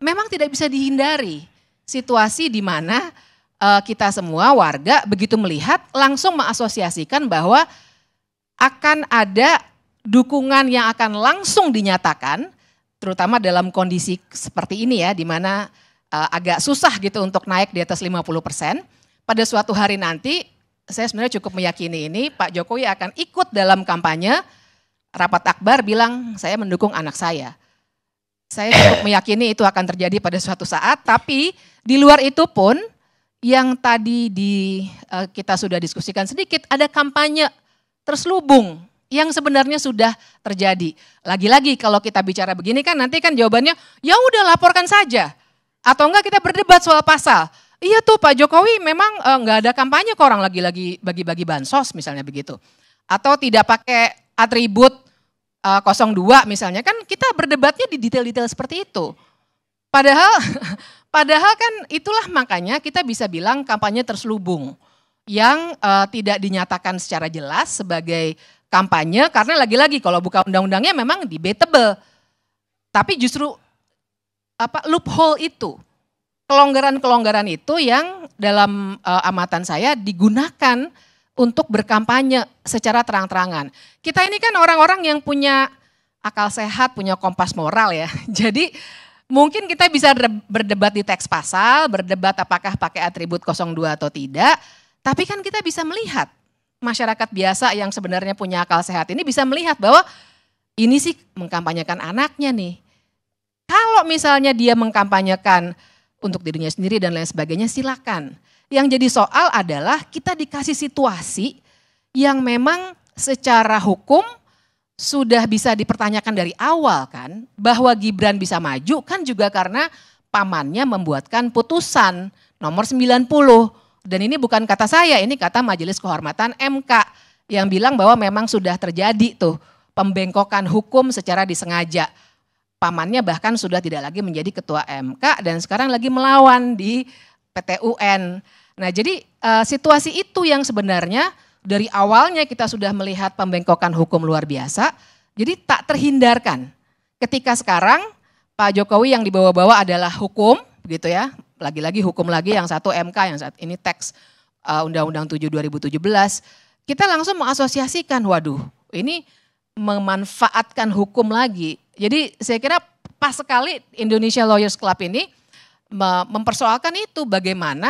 S6: memang tidak bisa dihindari situasi di mana eh, kita semua warga begitu melihat langsung mengasosiasikan bahwa akan ada dukungan yang akan langsung dinyatakan terutama dalam kondisi seperti ini ya di mana eh, agak susah gitu untuk naik di atas 50 persen. Pada suatu hari nanti saya sebenarnya cukup meyakini ini Pak Jokowi akan ikut dalam kampanye rapat akbar bilang saya mendukung anak saya. Saya cukup meyakini itu akan terjadi pada suatu saat tapi di luar itu pun yang tadi di eh, kita sudah diskusikan sedikit ada kampanye terselubung yang sebenarnya sudah terjadi. Lagi-lagi kalau kita bicara begini kan nanti kan jawabannya ya udah laporkan saja atau enggak kita berdebat soal pasal. Iya tuh Pak Jokowi memang enggak eh, ada kampanye ke orang lagi-lagi bagi-bagi bansos misalnya begitu. Atau tidak pakai atribut eh, 02 misalnya kan kita berdebatnya di detail-detail seperti itu. Padahal Padahal kan itulah makanya kita bisa bilang kampanye terselubung yang uh, tidak dinyatakan secara jelas sebagai kampanye karena lagi-lagi kalau buka undang-undangnya memang debatable. Tapi justru apa loophole itu, kelonggaran-kelonggaran itu yang dalam uh, amatan saya digunakan untuk berkampanye secara terang-terangan. Kita ini kan orang-orang yang punya akal sehat, punya kompas moral ya. Jadi Mungkin kita bisa berdebat di teks pasal, berdebat apakah pakai atribut 02 atau tidak, tapi kan kita bisa melihat masyarakat biasa yang sebenarnya punya akal sehat ini bisa melihat bahwa ini sih mengkampanyekan anaknya nih. Kalau misalnya dia mengkampanyekan untuk dirinya sendiri dan lain sebagainya silakan. Yang jadi soal adalah kita dikasih situasi yang memang secara hukum sudah bisa dipertanyakan dari awal kan bahwa Gibran bisa maju kan juga karena pamannya membuatkan putusan nomor 90 dan ini bukan kata saya ini kata Majelis Kehormatan MK yang bilang bahwa memang sudah terjadi tuh pembengkokan hukum secara disengaja pamannya bahkan sudah tidak lagi menjadi ketua MK dan sekarang lagi melawan di PTUN. Nah, jadi eh, situasi itu yang sebenarnya dari awalnya kita sudah melihat pembengkokan hukum luar biasa, jadi tak terhindarkan. Ketika sekarang Pak Jokowi yang dibawa-bawa adalah hukum, begitu ya. Lagi-lagi hukum lagi yang satu MK yang saat ini teks uh, Undang-Undang 7 2017. Kita langsung mengasosiasikan, waduh ini memanfaatkan hukum lagi. Jadi saya kira pas sekali Indonesia Lawyers Club ini mempersoalkan itu bagaimana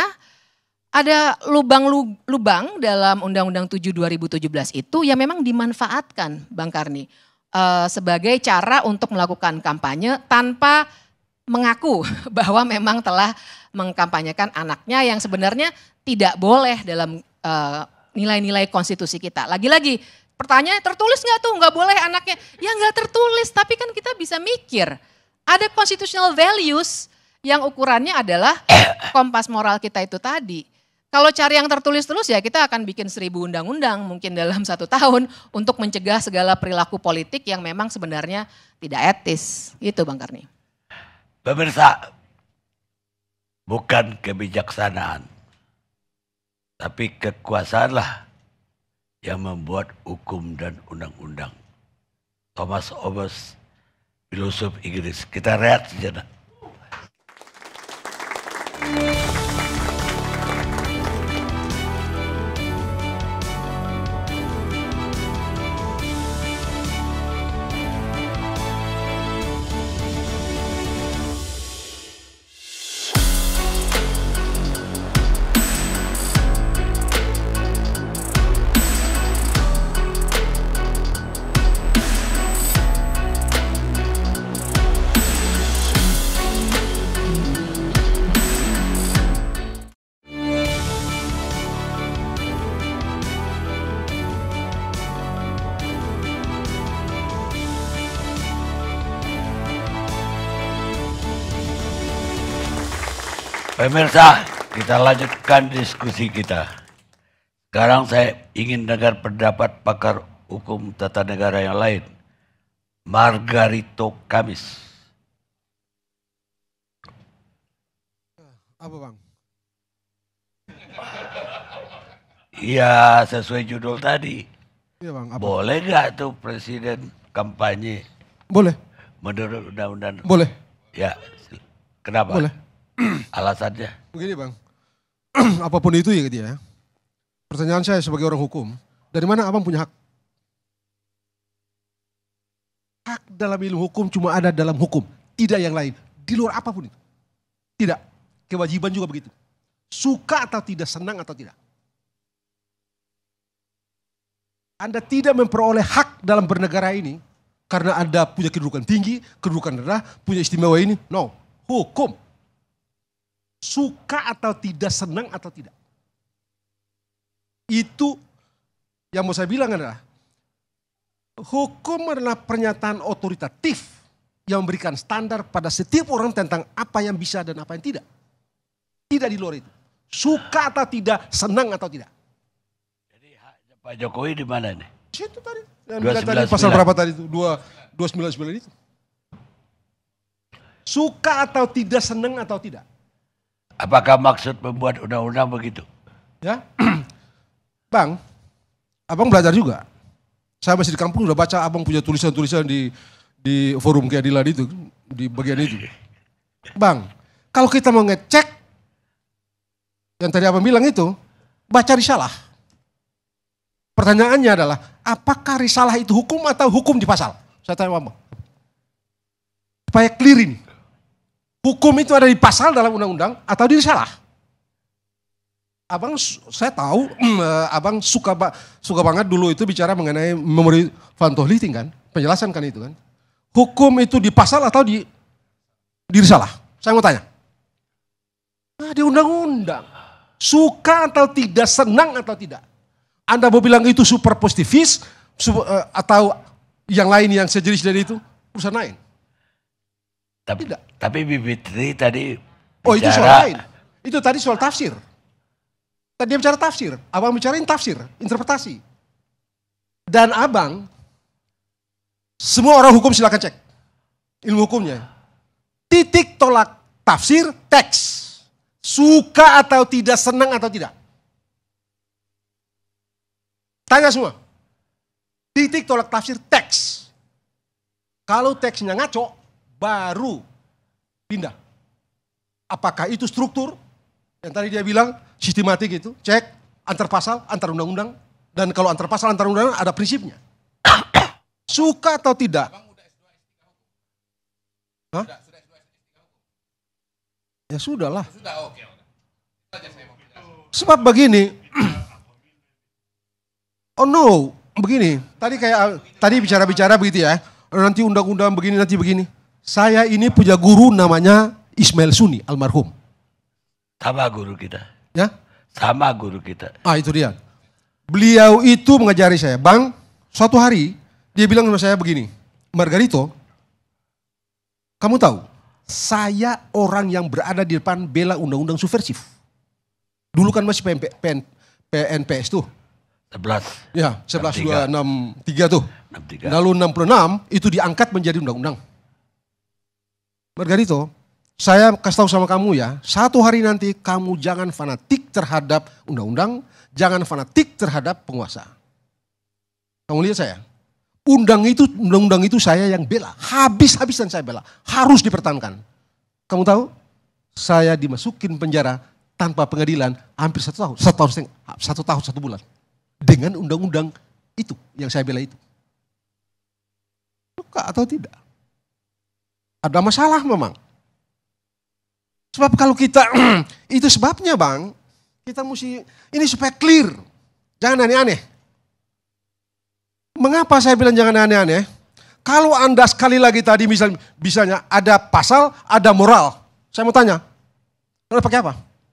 S6: ada lubang-lubang dalam Undang-Undang 7 2017 itu yang memang dimanfaatkan Bang Karni eh, sebagai cara untuk melakukan kampanye tanpa mengaku bahwa memang telah mengkampanyekan anaknya yang sebenarnya tidak boleh dalam eh, nilai-nilai konstitusi kita. Lagi-lagi pertanyaan tertulis nggak tuh nggak boleh anaknya? Ya nggak tertulis tapi kan kita bisa mikir ada constitutional values yang ukurannya adalah kompas moral kita itu tadi. Kalau cari yang tertulis terus ya kita akan bikin seribu undang-undang mungkin dalam satu tahun untuk mencegah segala perilaku politik yang memang sebenarnya tidak etis. Itu Bang Karni.
S2: Pemirsa, bukan kebijaksanaan, tapi kekuasaanlah yang membuat hukum dan undang-undang. Thomas Hobbes, filosof Inggris. Kita lihat sejenak. Pemirsa, kita lanjutkan diskusi kita. Sekarang saya ingin dengar pendapat pakar hukum tata negara yang lain. Margarito Kamis.
S7: Eh, apa bang?
S2: Iya sesuai judul tadi.
S7: Iya bang. Apa? Boleh
S2: nggak tuh presiden kampanye? Boleh. Menurut undang-undang. Boleh. Ya. Kenapa? Boleh. alasannya.
S7: Begini bang, apapun itu ya ya. Pertanyaan saya sebagai orang hukum, dari mana abang punya hak? Hak dalam ilmu hukum cuma ada dalam hukum, tidak yang lain. Di luar apapun itu. Tidak. Kewajiban juga begitu. Suka atau tidak, senang atau tidak. Anda tidak memperoleh hak dalam bernegara ini karena Anda punya kedudukan tinggi, kedudukan rendah, punya istimewa ini. No, hukum suka atau tidak, senang atau tidak. Itu yang mau saya bilang adalah hukum adalah pernyataan otoritatif yang memberikan standar pada setiap orang tentang apa yang bisa dan apa yang tidak. Tidak di luar itu. Suka atau tidak, senang atau tidak.
S2: Jadi Pak Jokowi di mana nih?
S7: Situ tadi. Yang bilang tadi pasal berapa
S2: tadi itu? 299 itu.
S7: Suka atau tidak, senang atau tidak. Apakah maksud membuat undang-undang begitu? Ya. Bang, abang belajar juga. Saya masih di kampung sudah baca abang punya tulisan-tulisan di di forum keadilan itu, di bagian itu. Bang, kalau kita mau ngecek yang tadi abang bilang itu, baca risalah. Pertanyaannya adalah, apakah risalah itu hukum atau hukum di pasal? Saya tanya abang. Supaya clear ini hukum itu ada di pasal dalam undang-undang atau di salah. Abang saya tahu mm, eh, abang suka suka banget dulu itu bicara mengenai memori fantohliting kan, penjelasan kan itu kan. Hukum itu di pasal atau di diri salah. Saya mau tanya. Nah, di undang-undang. Suka atau tidak, senang atau tidak. Anda mau bilang itu super positivis super, uh, atau yang lain yang sejenis dari itu, urusan lain.
S2: Tapi tidak. Tapi Bibi tadi
S7: bicara, Oh, itu soal lain. Itu tadi soal tafsir. Tadi dia bicara tafsir. Abang bicarain tafsir, interpretasi. Dan abang, semua orang hukum silahkan cek. Ilmu hukumnya. Titik tolak tafsir, teks. Suka atau tidak, senang atau tidak. Tanya semua. Titik tolak tafsir, teks. Kalau teksnya ngaco, baru pindah. Apakah itu struktur yang tadi dia bilang sistematik itu, cek antar pasal, antar undang-undang, dan kalau antar pasal, antar undang-undang ada prinsipnya. Suka atau tidak? Hah? Ya sudahlah. Ya Sebab begini, oh no, begini. Tadi kayak tadi bicara-bicara begitu ya. Nanti undang-undang begini, nanti begini. Saya ini punya guru namanya Ismail Suni almarhum.
S2: Sama guru kita. Ya? Sama guru kita.
S7: Ah itu dia. Beliau itu mengajari saya, Bang, suatu hari dia bilang sama saya begini, Margarito, kamu tahu, saya orang yang berada di depan bela undang-undang subversif. Dulu kan masih PNP, PN, PNPS tuh.
S2: 11. Ya,
S7: 11, 63. enam tiga tuh. tuh. 63. Lalu 66 itu diangkat menjadi undang-undang. Margarito, saya kasih tahu sama kamu ya, satu hari nanti kamu jangan fanatik terhadap undang-undang, jangan fanatik terhadap penguasa. Kamu lihat saya, undang itu undang-undang itu saya yang bela, habis-habisan saya bela, harus dipertahankan. Kamu tahu, saya dimasukin penjara tanpa pengadilan hampir satu tahun, satu tahun, satu tahun satu bulan dengan undang-undang itu yang saya bela itu. Suka atau tidak? ada masalah memang. Sebab kalau kita, itu sebabnya bang, kita mesti, ini supaya clear. Jangan aneh-aneh. Mengapa saya bilang jangan aneh-aneh? Kalau Anda sekali lagi tadi misalnya, misalnya ada pasal, ada moral. Saya mau tanya, Anda pakai apa?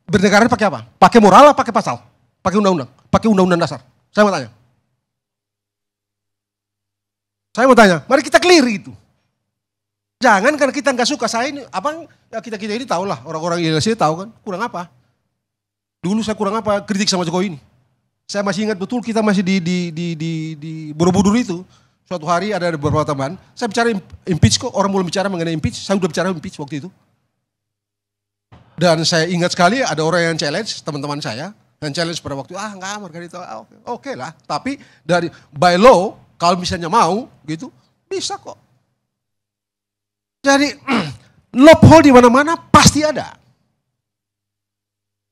S7: Bernegara pakai apa? Pakai moral atau pakai pasal? Pakai undang-undang? Pakai undang-undang dasar? Saya mau tanya. Saya mau tanya, mari kita clear itu. Jangan karena kita nggak suka saya ini, abang ya kita kita ini tahu lah orang-orang Indonesia tahu kan kurang apa. Dulu saya kurang apa kritik sama Jokowi ini. Saya masih ingat betul kita masih di di di di, di Borobudur itu. Suatu hari ada beberapa teman, saya bicara impeach kok orang mulai bicara mengenai impeach, saya sudah bicara impeach waktu itu. Dan saya ingat sekali ada orang yang challenge teman-teman saya dan challenge pada waktu ah nggak Margarita ah, oke lah tapi dari by law kalau misalnya mau gitu bisa kok jadi loophole di mana-mana pasti ada.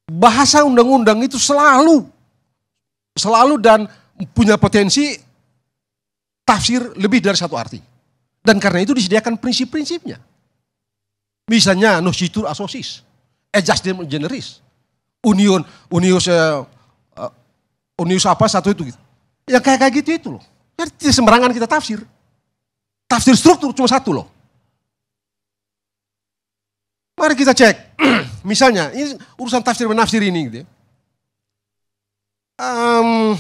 S7: Bahasa undang-undang itu selalu, selalu dan punya potensi tafsir lebih dari satu arti. Dan karena itu disediakan prinsip-prinsipnya. Misalnya nositur asosis, adjustment generis, union, unius, uh, eh, union eh, unius apa satu itu. Gitu. Yang kayak kayak gitu itu loh. Jadi sembarangan kita tafsir. Tafsir struktur cuma satu loh. Mari kita cek. Misalnya, ini urusan tafsir menafsir ini. Gitu ya. um,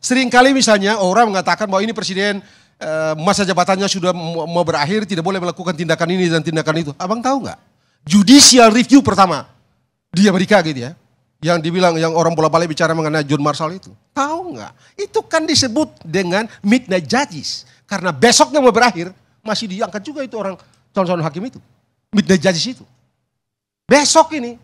S7: seringkali misalnya orang mengatakan bahwa ini presiden eh, masa jabatannya sudah mau berakhir, tidak boleh melakukan tindakan ini dan tindakan itu. Abang tahu nggak? Judicial review pertama di Amerika gitu ya. Yang dibilang, yang orang bola balik bicara mengenai John Marshall itu. Tahu nggak? Itu kan disebut dengan midnight judges. Karena besoknya mau berakhir, masih diangkat juga itu orang calon-calon hakim itu. Judges itu. Besok ini.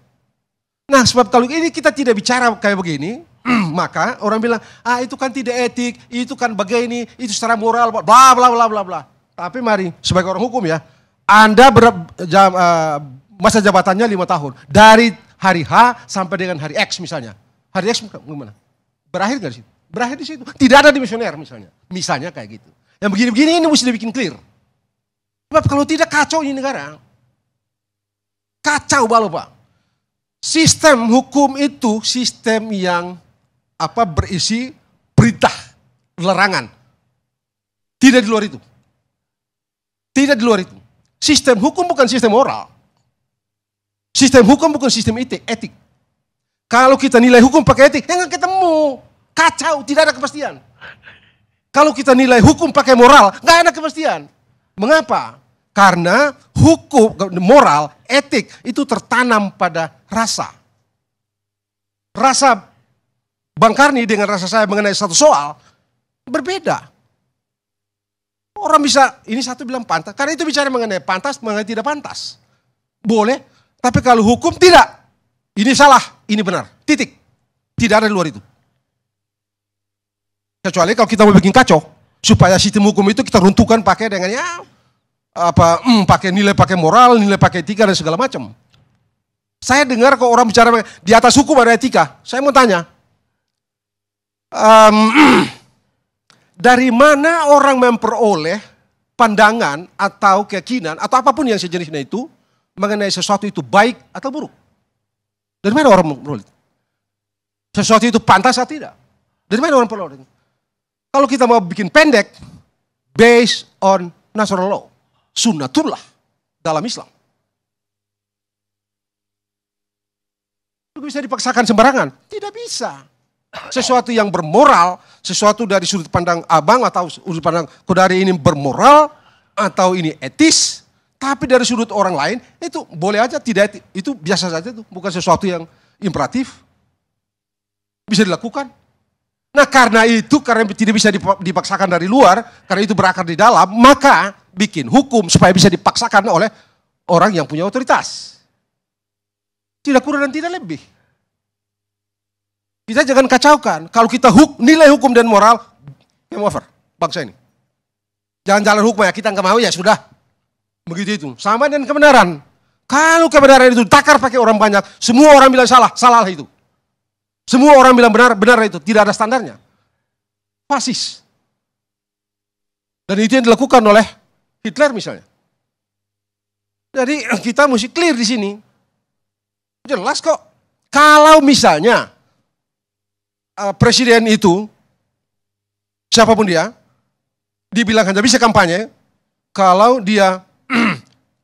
S7: Nah sebab kalau ini kita tidak bicara kayak begini, maka orang bilang, ah itu kan tidak etik, itu kan begini, itu secara moral, bla bla bla bla bla. Tapi mari, sebagai orang hukum ya, Anda ber, jam, uh, masa jabatannya lima tahun. Dari hari H sampai dengan hari X misalnya. Hari X gimana? Berakhir gak di situ? Berakhir di situ. Tidak ada dimisioner misalnya. Misalnya kayak gitu. Yang begini-begini ini mesti dibikin clear. Sebab kalau tidak kacau ini negara. Kacau balau Pak. Sistem hukum itu sistem yang apa berisi perintah, larangan. Tidak di luar itu. Tidak di luar itu. Sistem hukum bukan sistem moral. Sistem hukum bukan sistem etik. etik. Kalau kita nilai hukum pakai etik, ya nggak ketemu. Kacau, tidak ada kepastian. Kalau kita nilai hukum pakai moral, nggak ada kepastian. Mengapa? Karena hukum, moral, etik itu tertanam pada rasa. Rasa Bang Karni dengan rasa saya mengenai satu soal berbeda. Orang bisa, ini satu bilang pantas. Karena itu bicara mengenai pantas, mengenai tidak pantas. Boleh, tapi kalau hukum tidak. Ini salah, ini benar. Titik. Tidak ada di luar itu. Kecuali kalau kita mau bikin kacau. Supaya sistem hukum itu kita runtuhkan pakai dengan ya apa hmm, pakai nilai, pakai moral, nilai pakai etika dan segala macam. Saya dengar kok orang bicara di atas hukum ada etika. Saya mau tanya, um, dari mana orang memperoleh pandangan atau keyakinan atau apapun yang sejenisnya itu mengenai sesuatu itu baik atau buruk? Dari mana orang memperoleh? Sesuatu itu pantas atau tidak? Dari mana orang memperoleh Kalau kita mau bikin pendek, based on natural law sunnatullah dalam Islam. Bisa dipaksakan sembarangan? Tidak bisa. Sesuatu yang bermoral, sesuatu dari sudut pandang abang atau sudut pandang kudari ini bermoral atau ini etis, tapi dari sudut orang lain itu boleh aja tidak etis. itu biasa saja itu bukan sesuatu yang imperatif bisa dilakukan Nah karena itu, karena tidak bisa dipaksakan dari luar, karena itu berakar di dalam, maka bikin hukum supaya bisa dipaksakan oleh orang yang punya otoritas. Tidak kurang dan tidak lebih. Kita jangan kacaukan. Kalau kita huk, nilai hukum dan moral, game over. Bangsa ini. Jangan jalan hukum ya, kita nggak mau ya sudah. Begitu itu. Sama dengan kebenaran. Kalau kebenaran itu takar pakai orang banyak, semua orang bilang salah, salah itu. Semua orang bilang benar, benar itu. Tidak ada standarnya. Fasis. Dan itu yang dilakukan oleh Hitler misalnya. Jadi kita mesti clear di sini. Jelas kok. Kalau misalnya uh, presiden itu, siapapun dia, dibilang hanya bisa kampanye, kalau dia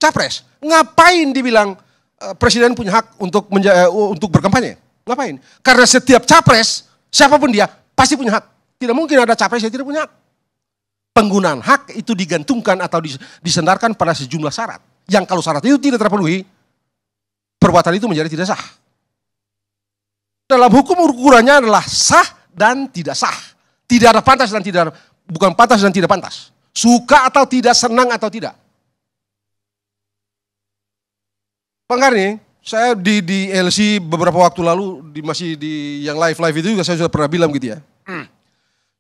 S7: capres, ngapain dibilang uh, presiden punya hak untuk uh, untuk berkampanye? Ngapain? Karena setiap capres, siapapun dia, pasti punya hak. Tidak mungkin ada capres yang tidak punya hak. Penggunaan hak itu digantungkan atau disendarkan pada sejumlah syarat. Yang kalau syarat itu tidak terpenuhi, perbuatan itu menjadi tidak sah. Dalam hukum ukurannya adalah sah dan tidak sah. Tidak ada pantas dan tidak bukan pantas dan tidak pantas. Suka atau tidak, senang atau tidak. Pengarni, saya di di LC beberapa waktu lalu di masih di yang live live itu juga saya sudah pernah bilang gitu ya.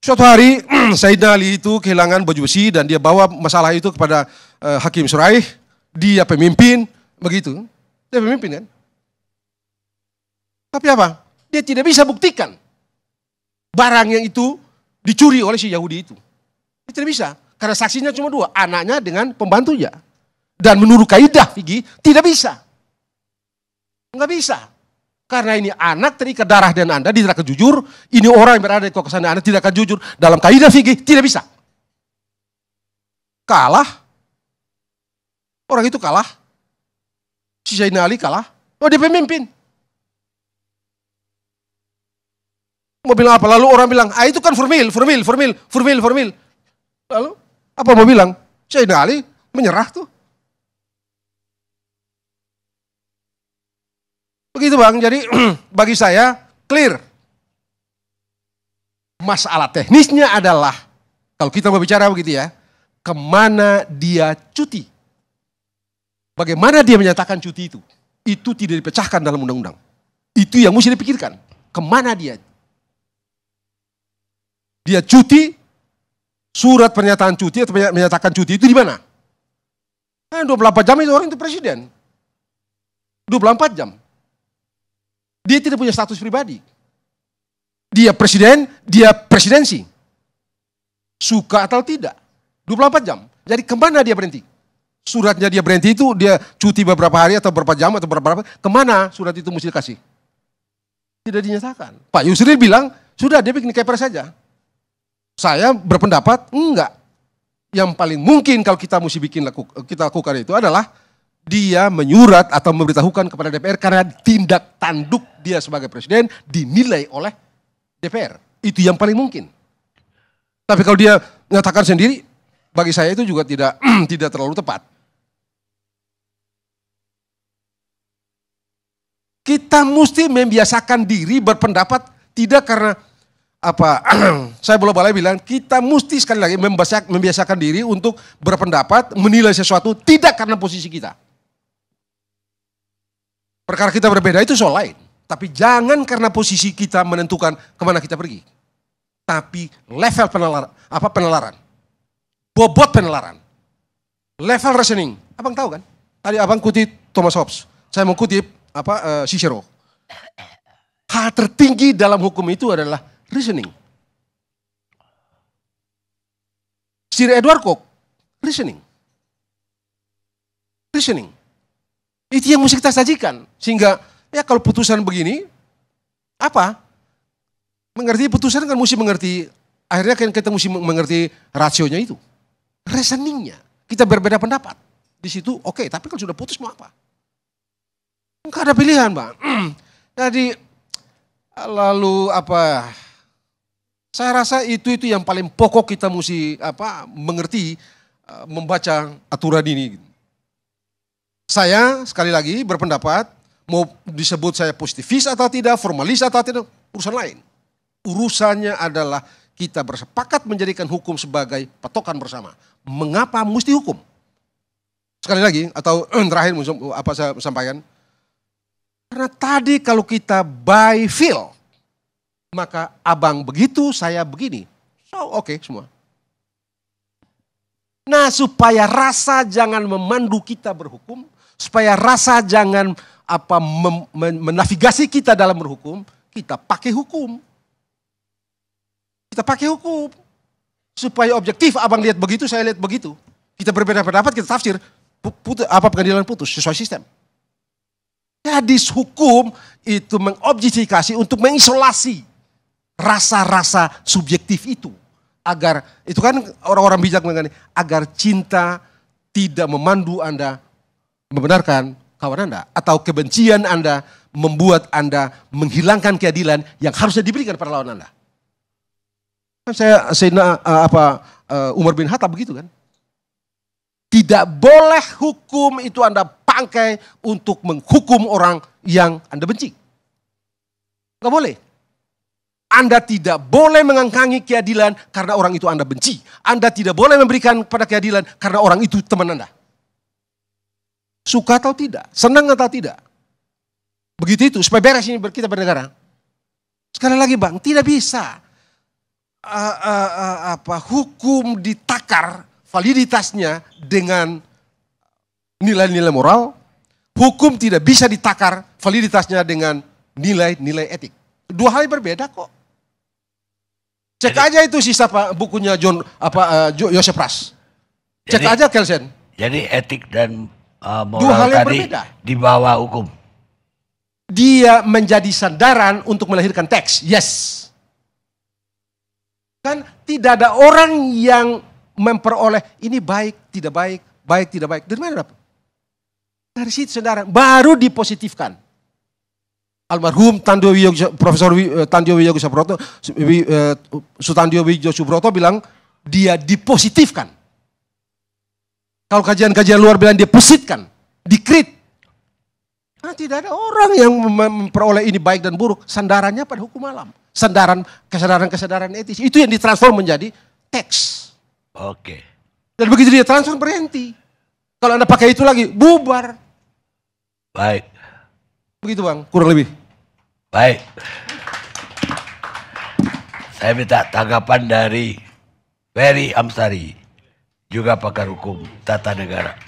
S7: Suatu hari Sayyidina Ali itu kehilangan baju besi dan dia bawa masalah itu kepada uh, Hakim Suraih. Dia pemimpin, begitu. Dia pemimpin kan. Tapi apa? Dia tidak bisa buktikan barang yang itu dicuri oleh si Yahudi itu. Dia tidak bisa. Karena saksinya cuma dua, anaknya dengan pembantunya. Dan menurut kaidah fikih tidak bisa. Nggak bisa. Karena ini anak terikat darah dan Anda tidak akan jujur. Ini orang yang berada di kekuasaan Anda tidak akan jujur. Dalam kaidah fikih tidak bisa. Kalah. Orang itu kalah. Zain Ali kalah. Oh dia pemimpin. Mau bilang apa? Lalu orang bilang, ah itu kan formil, formil, formil, formil, formil. Lalu apa mau bilang? Zain Ali menyerah tuh. begitu bang, jadi bagi saya clear. Masalah teknisnya adalah, kalau kita mau bicara begitu ya, kemana dia cuti. Bagaimana dia menyatakan cuti itu. Itu tidak dipecahkan dalam undang-undang. Itu yang mesti dipikirkan. Kemana dia? Dia cuti, surat pernyataan cuti atau menyatakan cuti itu di mana? Nah, eh, 24 jam itu orang itu presiden. 24 jam. Dia tidak punya status pribadi. Dia presiden, dia presidensi. Suka atau tidak. 24 jam. Jadi kemana dia berhenti? Suratnya dia berhenti itu, dia cuti beberapa hari atau berapa jam atau berapa, kemana surat itu mesti dikasih? Tidak dinyatakan. Pak Yusril bilang, sudah dia bikin kepres saja. Saya berpendapat, enggak. Yang paling mungkin kalau kita mesti bikin laku, kita lakukan itu adalah dia menyurat atau memberitahukan kepada DPR karena tindak tanduk dia sebagai presiden dinilai oleh DPR. Itu yang paling mungkin. Tapi kalau dia menyatakan sendiri, bagi saya itu juga tidak tidak terlalu tepat. Kita mesti membiasakan diri berpendapat tidak karena apa saya boleh balai bilang kita mesti sekali lagi membiasakan diri untuk berpendapat menilai sesuatu tidak karena posisi kita. Perkara kita berbeda itu soal lain. Tapi jangan karena posisi kita menentukan kemana kita pergi. Tapi level penelaran, apa penelaran? Bobot penelaran. Level reasoning. Abang tahu kan? Tadi abang kutip Thomas Hobbes. Saya mau kutip apa uh, Cicero. Hal tertinggi dalam hukum itu adalah reasoning. Sir Edward Cook, reasoning. Reasoning. Itu yang mesti kita sajikan. Sehingga ya kalau putusan begini, apa? Mengerti putusan kan mesti mengerti, akhirnya kan kita mesti mengerti rasionya itu. Reasoningnya. Kita berbeda pendapat. Di situ oke, okay, tapi kalau sudah putus mau apa? Enggak ada pilihan, Pak. Jadi lalu apa? Saya rasa itu itu yang paling pokok kita mesti apa mengerti eh, membaca aturan ini. Gitu. Saya sekali lagi berpendapat, mau disebut saya positivis atau tidak, formalis atau tidak, urusan lain. Urusannya adalah kita bersepakat menjadikan hukum sebagai patokan bersama. Mengapa mesti hukum? Sekali lagi, atau terakhir apa saya sampaikan, karena tadi kalau kita by feel, maka abang begitu, saya begini. So oke okay, semua. Nah supaya rasa jangan memandu kita berhukum, Supaya rasa jangan apa mem, men, menavigasi kita dalam berhukum, kita pakai hukum. Kita pakai hukum. Supaya objektif, abang lihat begitu, saya lihat begitu. Kita berbeda pendapat, kita tafsir. Putus, apa pengadilan putus sesuai sistem. Jadi hukum itu mengobjektifikasi untuk mengisolasi rasa-rasa subjektif itu. Agar, itu kan orang-orang bijak mengenai, agar cinta tidak memandu Anda membenarkan kawan Anda atau kebencian Anda membuat Anda menghilangkan keadilan yang harusnya diberikan pada lawan Anda. Kan saya Sayyidina uh, eh, apa uh, Umar bin Khattab begitu kan. Tidak boleh hukum itu Anda pakai untuk menghukum orang yang Anda benci. Tidak boleh. Anda tidak boleh mengangkangi keadilan karena orang itu Anda benci. Anda tidak boleh memberikan kepada keadilan karena orang itu teman Anda. Suka atau tidak, senang atau tidak. Begitu itu, supaya beres ini kita bernegara. Sekali lagi bang, tidak bisa. Uh, uh, uh, apa Hukum ditakar validitasnya dengan nilai-nilai moral. Hukum tidak bisa ditakar validitasnya dengan nilai-nilai etik. Dua hal yang berbeda kok. Cek jadi, aja itu sisa pak, bukunya John apa uh, Joseph Ras. Cek jadi, aja Kelsen.
S2: Jadi etik dan uh, Dua hal yang tadi berbeda. di bawah hukum.
S7: Dia menjadi sandaran untuk melahirkan teks. Yes. Kan tidak ada orang yang memperoleh ini baik, tidak baik, baik, tidak baik. Dari mana dapat? Dari situ sandaran. Baru dipositifkan almarhum Tandio Wiyogo, Profesor eh, Tandio Wijoyo Subroto, eh, Sutandio Wijoyo Subroto bilang dia dipositifkan. Kalau kajian-kajian luar bilang dia pusitkan, dikrit. Nah, tidak ada orang yang memperoleh ini baik dan buruk. Sandarannya pada hukum alam. Sandaran kesadaran-kesadaran etis. Itu yang ditransform menjadi
S2: teks. Oke.
S7: Dan begitu dia transform berhenti. Kalau Anda pakai itu lagi, bubar.
S2: Baik. Begitu Bang, kurang lebih. Baik. Saya minta tanggapan dari Ferry Amsari juga pakar hukum tata negara.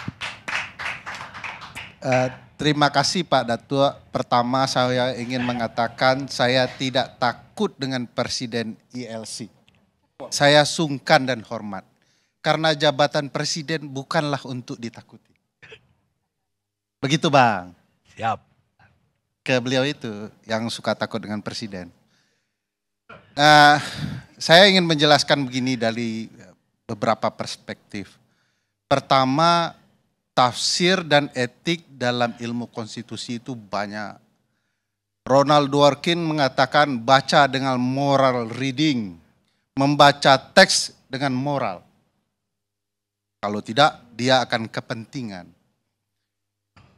S8: Uh, terima kasih Pak Datua. Pertama saya ingin mengatakan saya tidak takut dengan Presiden ILC. Saya sungkan dan hormat. Karena jabatan Presiden bukanlah untuk ditakuti. Begitu Bang. Siap. Ke beliau itu yang suka takut dengan Presiden. Nah, uh, saya ingin menjelaskan begini dari beberapa perspektif. Pertama, tafsir dan etik dalam ilmu konstitusi itu banyak. Ronald Dworkin mengatakan baca dengan moral reading, membaca teks dengan moral. Kalau tidak, dia akan kepentingan.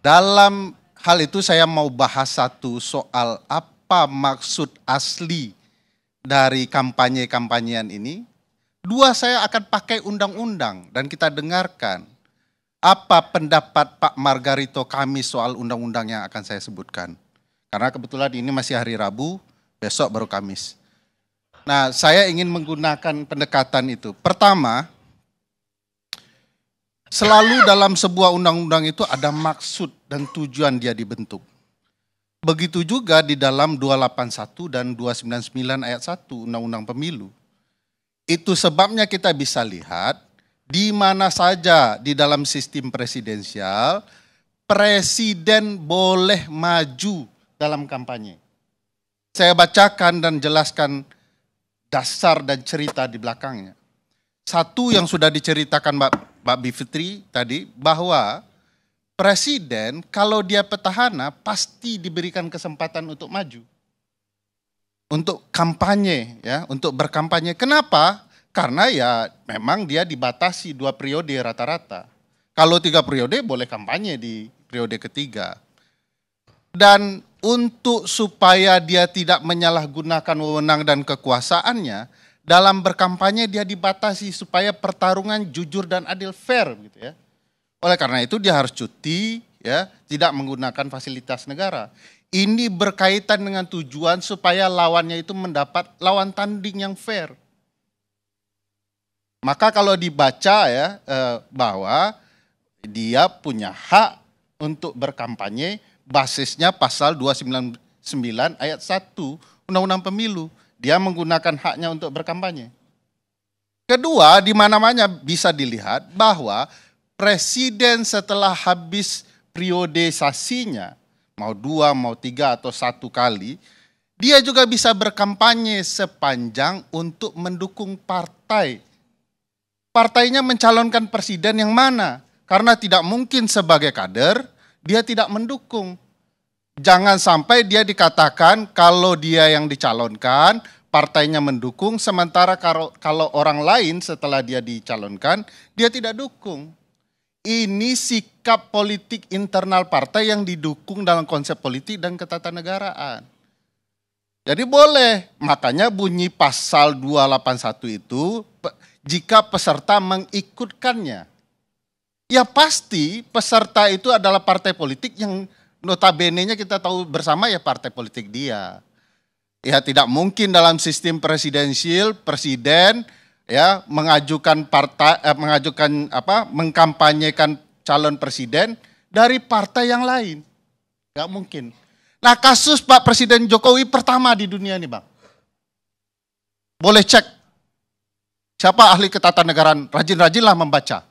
S8: Dalam hal itu saya mau bahas satu soal apa maksud asli dari kampanye-kampanyean ini Dua, saya akan pakai undang-undang dan kita dengarkan apa pendapat Pak Margarito kami soal undang-undang yang akan saya sebutkan. Karena kebetulan ini masih hari Rabu, besok baru Kamis. Nah, saya ingin menggunakan pendekatan itu. Pertama, selalu dalam sebuah undang-undang itu ada maksud dan tujuan dia dibentuk. Begitu juga di dalam 281 dan 299 ayat 1 Undang-Undang Pemilu. Itu sebabnya kita bisa lihat di mana saja di dalam sistem presidensial presiden boleh maju dalam kampanye. Saya bacakan dan jelaskan dasar dan cerita di belakangnya. Satu yang sudah diceritakan Mbak, Mbak Bivitri tadi bahwa presiden kalau dia petahana pasti diberikan kesempatan untuk maju untuk kampanye ya, untuk berkampanye. Kenapa? Karena ya memang dia dibatasi dua periode rata-rata. Kalau tiga periode boleh kampanye di periode ketiga. Dan untuk supaya dia tidak menyalahgunakan wewenang dan kekuasaannya, dalam berkampanye dia dibatasi supaya pertarungan jujur dan adil fair gitu ya. Oleh karena itu dia harus cuti ya, tidak menggunakan fasilitas negara. Ini berkaitan dengan tujuan supaya lawannya itu mendapat lawan tanding yang fair. Maka kalau dibaca ya eh, bahwa dia punya hak untuk berkampanye basisnya pasal 299 ayat 1 Undang-Undang Pemilu. Dia menggunakan haknya untuk berkampanye. Kedua, di mana-mana bisa dilihat bahwa presiden setelah habis periodisasinya mau dua, mau tiga, atau satu kali, dia juga bisa berkampanye sepanjang untuk mendukung partai. Partainya mencalonkan presiden yang mana? Karena tidak mungkin sebagai kader, dia tidak mendukung. Jangan sampai dia dikatakan kalau dia yang dicalonkan, partainya mendukung, sementara kalau, orang lain setelah dia dicalonkan, dia tidak dukung. Ini sikap sikap politik internal partai yang didukung dalam konsep politik dan ketatanegaraan. Jadi boleh, makanya bunyi pasal 281 itu jika peserta mengikutkannya. Ya pasti peserta itu adalah partai politik yang notabene-nya kita tahu bersama ya partai politik dia. Ya tidak mungkin dalam sistem presidensial presiden ya mengajukan partai eh, mengajukan apa mengkampanyekan calon presiden dari partai yang lain. Gak mungkin. Nah kasus Pak Presiden Jokowi pertama di dunia ini Bang. Boleh cek. Siapa ahli ketatanegaraan? Rajin-rajinlah membaca.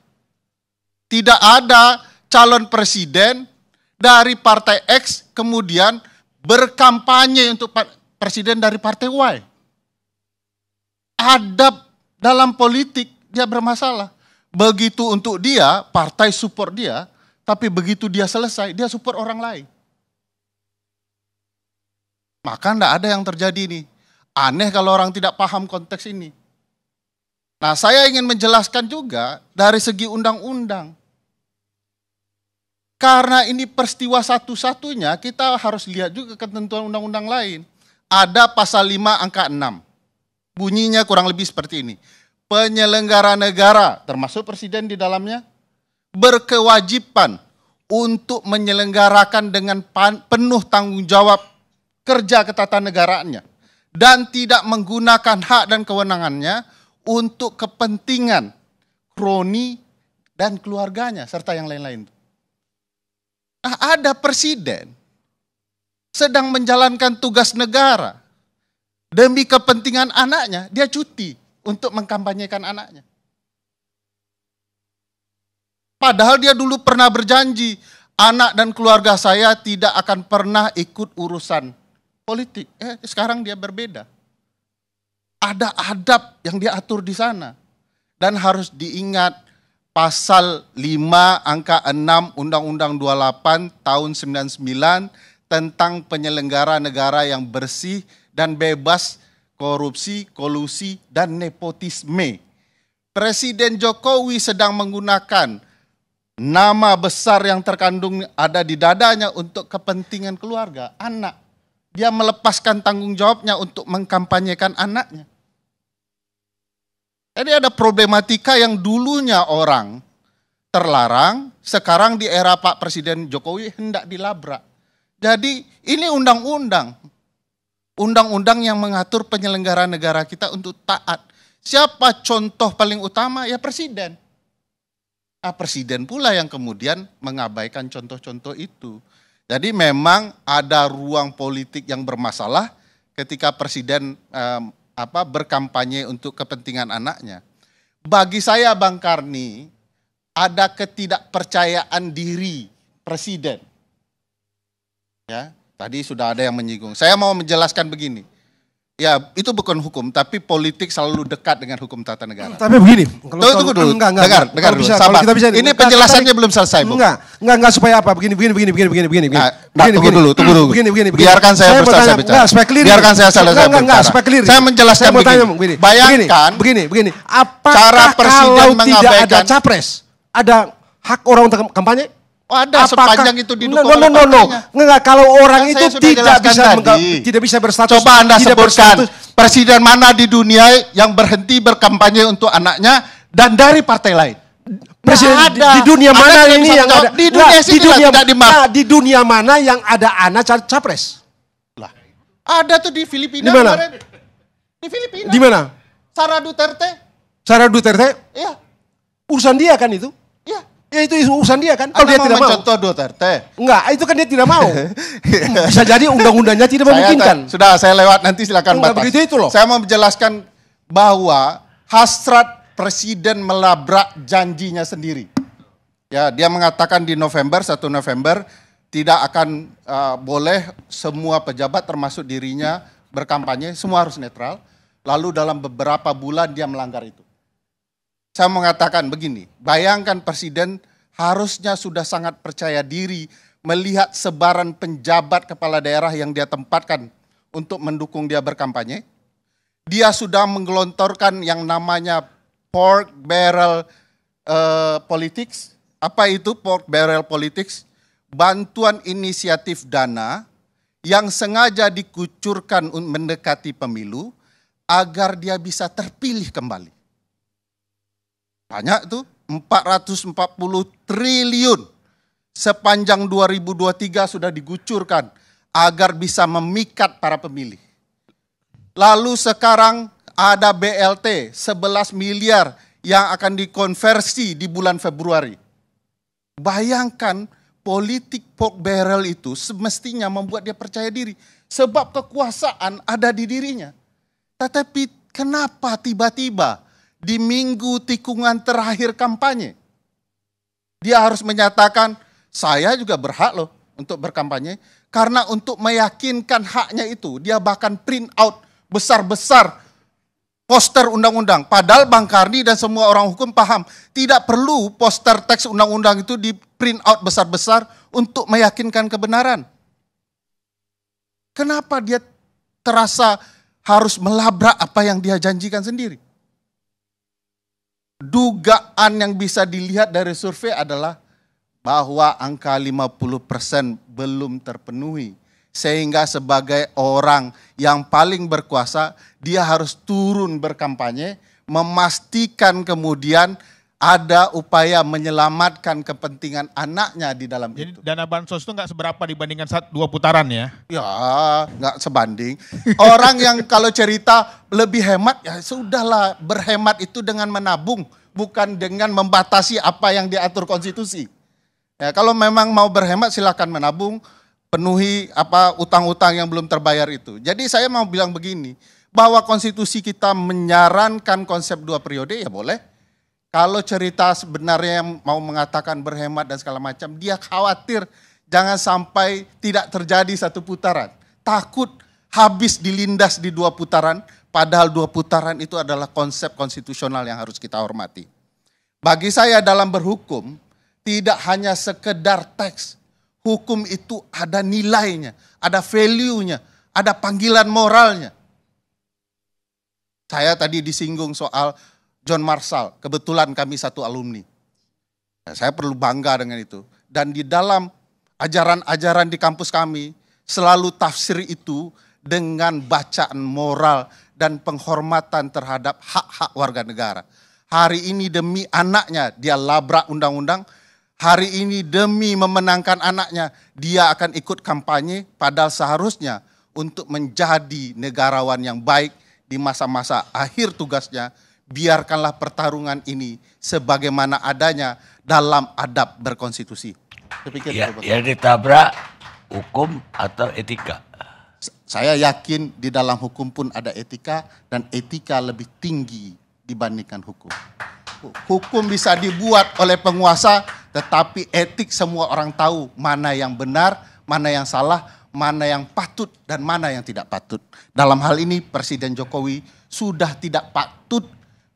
S8: Tidak ada calon presiden dari partai X kemudian berkampanye untuk presiden dari partai Y. Adab dalam politik dia bermasalah. Begitu untuk dia, partai support dia, tapi begitu dia selesai, dia support orang lain. Maka tidak ada yang terjadi ini Aneh kalau orang tidak paham konteks ini. Nah saya ingin menjelaskan juga dari segi undang-undang. Karena ini peristiwa satu-satunya, kita harus lihat juga ketentuan undang-undang lain. Ada pasal 5 angka 6. Bunyinya kurang lebih seperti ini penyelenggara negara, termasuk presiden di dalamnya, berkewajiban untuk menyelenggarakan dengan penuh tanggung jawab kerja ketatanegaraannya dan tidak menggunakan hak dan kewenangannya untuk kepentingan kroni dan keluarganya serta yang lain-lain. Nah, ada presiden sedang menjalankan tugas negara demi kepentingan anaknya, dia cuti untuk mengkampanyekan anaknya. Padahal dia dulu pernah berjanji, anak dan keluarga saya tidak akan pernah ikut urusan politik. Eh, sekarang dia berbeda. Ada adab yang diatur di sana. Dan harus diingat pasal 5 angka 6 Undang-Undang 28 tahun 99 tentang penyelenggara negara yang bersih dan bebas korupsi, kolusi, dan nepotisme. Presiden Jokowi sedang menggunakan nama besar yang terkandung ada di dadanya untuk kepentingan keluarga, anak. Dia melepaskan tanggung jawabnya untuk mengkampanyekan anaknya. Jadi ada problematika yang dulunya orang terlarang, sekarang di era Pak Presiden Jokowi hendak dilabrak. Jadi ini undang-undang, undang-undang yang mengatur penyelenggara negara kita untuk taat. Siapa contoh paling utama? Ya presiden. Nah, presiden pula yang kemudian mengabaikan contoh-contoh itu. Jadi memang ada ruang politik yang bermasalah ketika presiden eh, apa berkampanye untuk kepentingan anaknya. Bagi saya Bang Karni ada ketidakpercayaan diri presiden. Ya, Tadi sudah ada yang menyinggung. Saya mau menjelaskan begini. Ya, itu bukan hukum, tapi politik selalu dekat dengan hukum tata negara. Tapi begini, kalau, tunggu dulu. Enggak, enggak, dengar, dengar dulu. Bisa, Sabar. Kita bisa, ini penjelasannya belum selesai, Bu.
S7: Enggak, enggak, enggak supaya apa? Begini, begini, begini, begini, begini, begini. Nah, begini, nah, tunggu begini. dulu, tunggu dulu. Begini, begini, begini. Biarkan saya, saya bertanya, saya bicara. Enggak, supaya clear. Biarkan saya selesai enggak, enggak, enggak, Saya menjelaskan saya begini. Tanya, begini. Bayangkan begini, begini. begini. Apakah cara presiden kalau tidak ada capres, ada hak orang untuk kampanye? Ada Apakah, sepanjang itu didukung no, no, no, no.
S8: Nggak, kalau kan orang itu tidak bisa tadi. tidak bisa berstatus. Coba Anda tidak sebutkan presiden mana di dunia yang berhenti berkampanye untuk anaknya dan dari partai lain. Presiden nah, ada. Di, dunia dunia ada mana ini yang ada di dunia, nah, di dunia,
S7: nah, di dunia mana yang ada anak capres?
S8: Lah. Ada tuh di Filipina di mana? Di Filipina. Di mana? Sara Duterte.
S7: Sara Duterte? Iya. Urusan dia kan itu. Ya itu urusan dia kan. Kalau oh, dia tidak mau contoh
S8: Duterte. Enggak, itu kan dia tidak mau. Iya. Bisa jadi undang-undangnya tidak memungkinkan. Sudah, saya lewat nanti silakan Enggak batas. begitu itu loh. Saya mau menjelaskan bahwa hasrat presiden melabrak janjinya sendiri. Ya, dia mengatakan di November satu November tidak akan eh, boleh semua pejabat termasuk dirinya berkampanye, semua harus netral. Lalu dalam beberapa bulan dia melanggar itu. Saya mengatakan begini, bayangkan presiden harusnya sudah sangat percaya diri melihat sebaran penjabat kepala daerah yang dia tempatkan untuk mendukung dia berkampanye. Dia sudah menggelontorkan yang namanya pork barrel uh, politics. Apa itu pork barrel politics? Bantuan inisiatif dana yang sengaja dikucurkan mendekati pemilu agar dia bisa terpilih kembali. Banyak tuh, 440 triliun sepanjang 2023 sudah digucurkan agar bisa memikat para pemilih. Lalu sekarang ada BLT 11 miliar yang akan dikonversi di bulan Februari. Bayangkan politik pork barrel itu semestinya membuat dia percaya diri. Sebab kekuasaan ada di dirinya. Tetapi kenapa tiba-tiba di minggu tikungan terakhir kampanye. Dia harus menyatakan, saya juga berhak loh untuk berkampanye. Karena untuk meyakinkan haknya itu, dia bahkan print out besar-besar poster undang-undang. Padahal Bang Karni dan semua orang hukum paham, tidak perlu poster teks undang-undang itu di print out besar-besar untuk meyakinkan kebenaran. Kenapa dia terasa harus melabrak apa yang dia janjikan sendiri? dugaan yang bisa dilihat dari survei adalah bahwa angka 50% belum terpenuhi. Sehingga sebagai orang yang paling berkuasa, dia harus turun berkampanye, memastikan kemudian ada upaya menyelamatkan kepentingan anaknya di dalam Jadi itu. dana bansos itu nggak seberapa dibandingkan saat dua putaran ya? Ya, nggak sebanding. Orang yang kalau cerita lebih hemat, ya sudahlah berhemat itu dengan menabung, bukan dengan membatasi apa yang diatur konstitusi. Ya, kalau memang mau berhemat silahkan menabung, penuhi apa utang-utang yang belum terbayar itu. Jadi saya mau bilang begini, bahwa konstitusi kita menyarankan konsep dua periode ya boleh, kalau cerita sebenarnya yang mau mengatakan berhemat dan segala macam, dia khawatir jangan sampai tidak terjadi satu putaran. Takut habis dilindas di dua putaran, padahal dua putaran itu adalah konsep konstitusional yang harus kita hormati. Bagi saya dalam berhukum, tidak hanya sekedar teks. Hukum itu ada nilainya, ada value-nya, ada panggilan moralnya. Saya tadi disinggung soal John Marshall. Kebetulan kami satu alumni. Nah, saya perlu bangga dengan itu. Dan di dalam ajaran-ajaran di kampus kami, selalu tafsir itu dengan bacaan moral dan penghormatan terhadap hak-hak warga negara. Hari ini demi anaknya dia labrak undang-undang, hari ini demi memenangkan anaknya dia akan ikut kampanye padahal seharusnya untuk menjadi negarawan yang baik di masa-masa akhir tugasnya biarkanlah pertarungan ini sebagaimana adanya dalam adab berkonstitusi. Pikir, ya, yang ditabrak hukum atau etika. Saya yakin di dalam hukum pun ada etika dan etika lebih tinggi dibandingkan hukum. Hukum bisa dibuat oleh penguasa, tetapi etik semua orang tahu mana yang benar, mana yang salah, mana yang patut dan mana yang tidak patut. Dalam hal ini Presiden Jokowi sudah tidak patut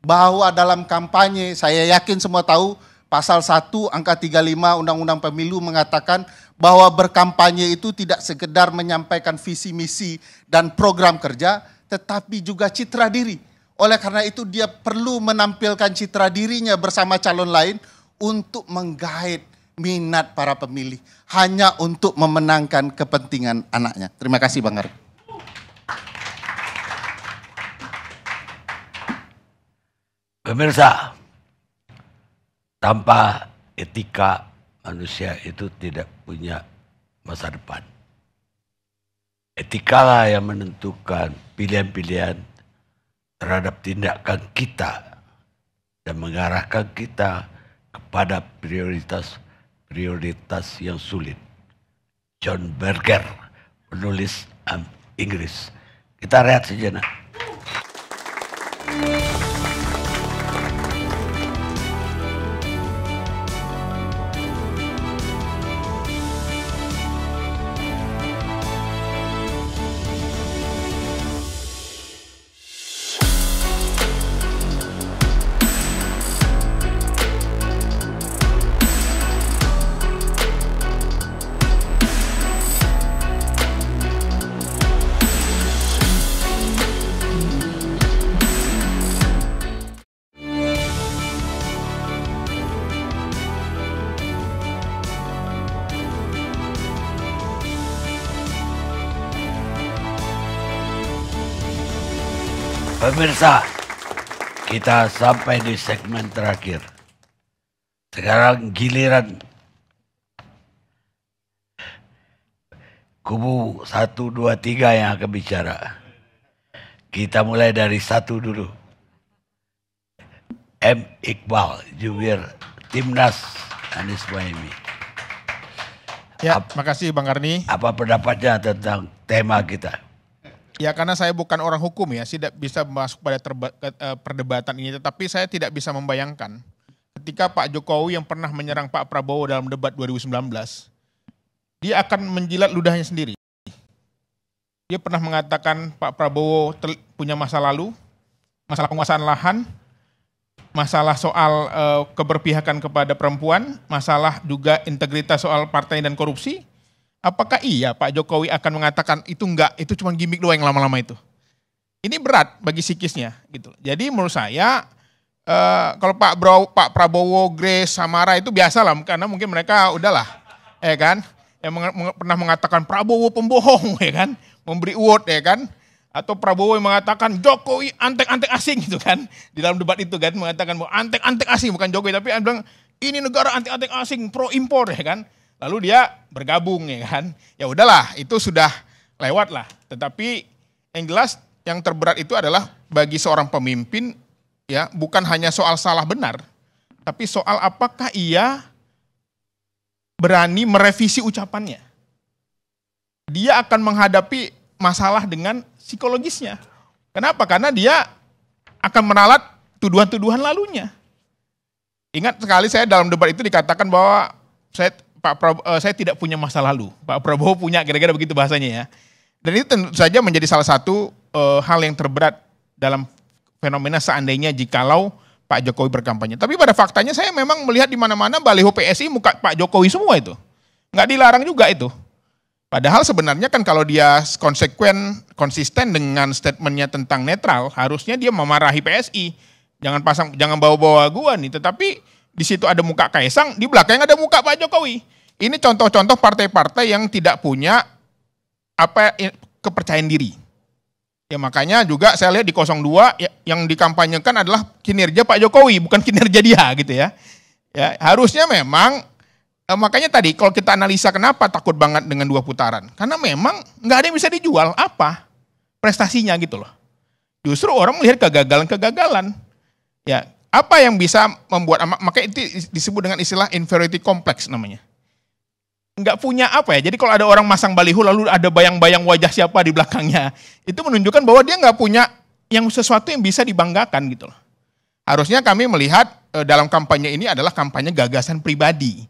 S8: bahwa dalam kampanye, saya yakin semua tahu pasal 1 angka 35 Undang-Undang Pemilu mengatakan bahwa berkampanye itu tidak sekedar menyampaikan visi misi dan program kerja, tetapi juga citra diri. Oleh karena itu dia perlu menampilkan citra dirinya bersama calon lain untuk menggait minat para pemilih hanya untuk memenangkan kepentingan anaknya. Terima kasih Bang Arif.
S2: Pemirsa, tanpa etika manusia itu tidak punya masa depan. Etikalah yang menentukan pilihan-pilihan terhadap tindakan kita dan mengarahkan kita kepada prioritas-prioritas yang sulit. John Berger, penulis Inggris. Kita lihat sejenak. pemirsa, kita sampai di segmen terakhir. Sekarang giliran kubu 1, 2, 3 yang akan bicara. Kita mulai dari satu dulu. M. Iqbal, jubir Timnas Anies Mohaimin. Ya, terima makasih Bang Karni. Apa pendapatnya tentang tema kita? Ya karena saya
S3: bukan orang hukum ya, tidak bisa masuk pada terba, uh, perdebatan ini. Tetapi saya tidak bisa membayangkan ketika Pak Jokowi yang pernah menyerang Pak Prabowo dalam debat 2019, dia akan menjilat ludahnya sendiri. Dia pernah mengatakan Pak Prabowo punya masa lalu, masalah penguasaan lahan, masalah soal uh, keberpihakan kepada perempuan, masalah juga integritas soal partai dan korupsi, Apakah iya Pak Jokowi akan mengatakan itu enggak, itu cuma gimmick doang yang lama-lama itu? Ini berat bagi psikisnya gitu. Jadi menurut saya eh, kalau Pak Bro, Pak Prabowo, Grace, Samara itu biasa lah karena mungkin mereka udahlah, ya kan? Yang meng, meng, pernah mengatakan Prabowo pembohong, ya kan? Memberi award, ya kan? atau Prabowo yang mengatakan Jokowi antek-antek asing gitu kan di dalam debat itu kan mengatakan bahwa antek-antek asing bukan Jokowi tapi bilang ini negara antek-antek asing pro impor ya kan lalu dia bergabung ya kan. Ya udahlah, itu sudah lewat lah. Tetapi yang jelas yang terberat itu adalah bagi seorang pemimpin ya bukan hanya soal salah benar, tapi soal apakah ia berani merevisi ucapannya. Dia akan menghadapi masalah dengan psikologisnya. Kenapa? Karena dia akan menalat tuduhan-tuduhan lalunya. Ingat sekali saya dalam debat itu dikatakan bahwa saya Pak Prabowo, eh, saya tidak punya masa lalu. Pak Prabowo punya, kira-kira begitu bahasanya ya. Dan itu tentu saja menjadi salah satu uh, hal yang terberat dalam fenomena seandainya jikalau Pak Jokowi berkampanye. Tapi pada faktanya saya memang melihat di mana-mana baliho PSI muka Pak Jokowi semua itu. Nggak dilarang juga itu. Padahal sebenarnya kan kalau dia konsekuen, konsisten dengan statementnya tentang netral, harusnya dia memarahi PSI. Jangan pasang, jangan bawa-bawa gua nih. Tetapi di situ ada muka Kaisang, di belakang ada muka Pak Jokowi. Ini contoh-contoh partai-partai yang tidak punya apa eh, kepercayaan diri. Ya makanya juga saya lihat di 02 ya, yang dikampanyekan adalah kinerja Pak Jokowi, bukan kinerja dia gitu ya. Ya, harusnya memang eh, makanya tadi kalau kita analisa kenapa takut banget dengan dua putaran? Karena memang nggak ada yang bisa dijual apa prestasinya gitu loh. Justru orang melihat kegagalan-kegagalan. Ya, apa yang bisa membuat anak, makanya itu disebut dengan istilah inferiority complex namanya. Nggak punya apa ya, jadi kalau ada orang masang baliho lalu ada bayang-bayang wajah siapa di belakangnya, itu menunjukkan bahwa dia nggak punya yang sesuatu yang bisa dibanggakan gitu loh. Harusnya kami melihat eh, dalam kampanye ini adalah kampanye gagasan pribadi,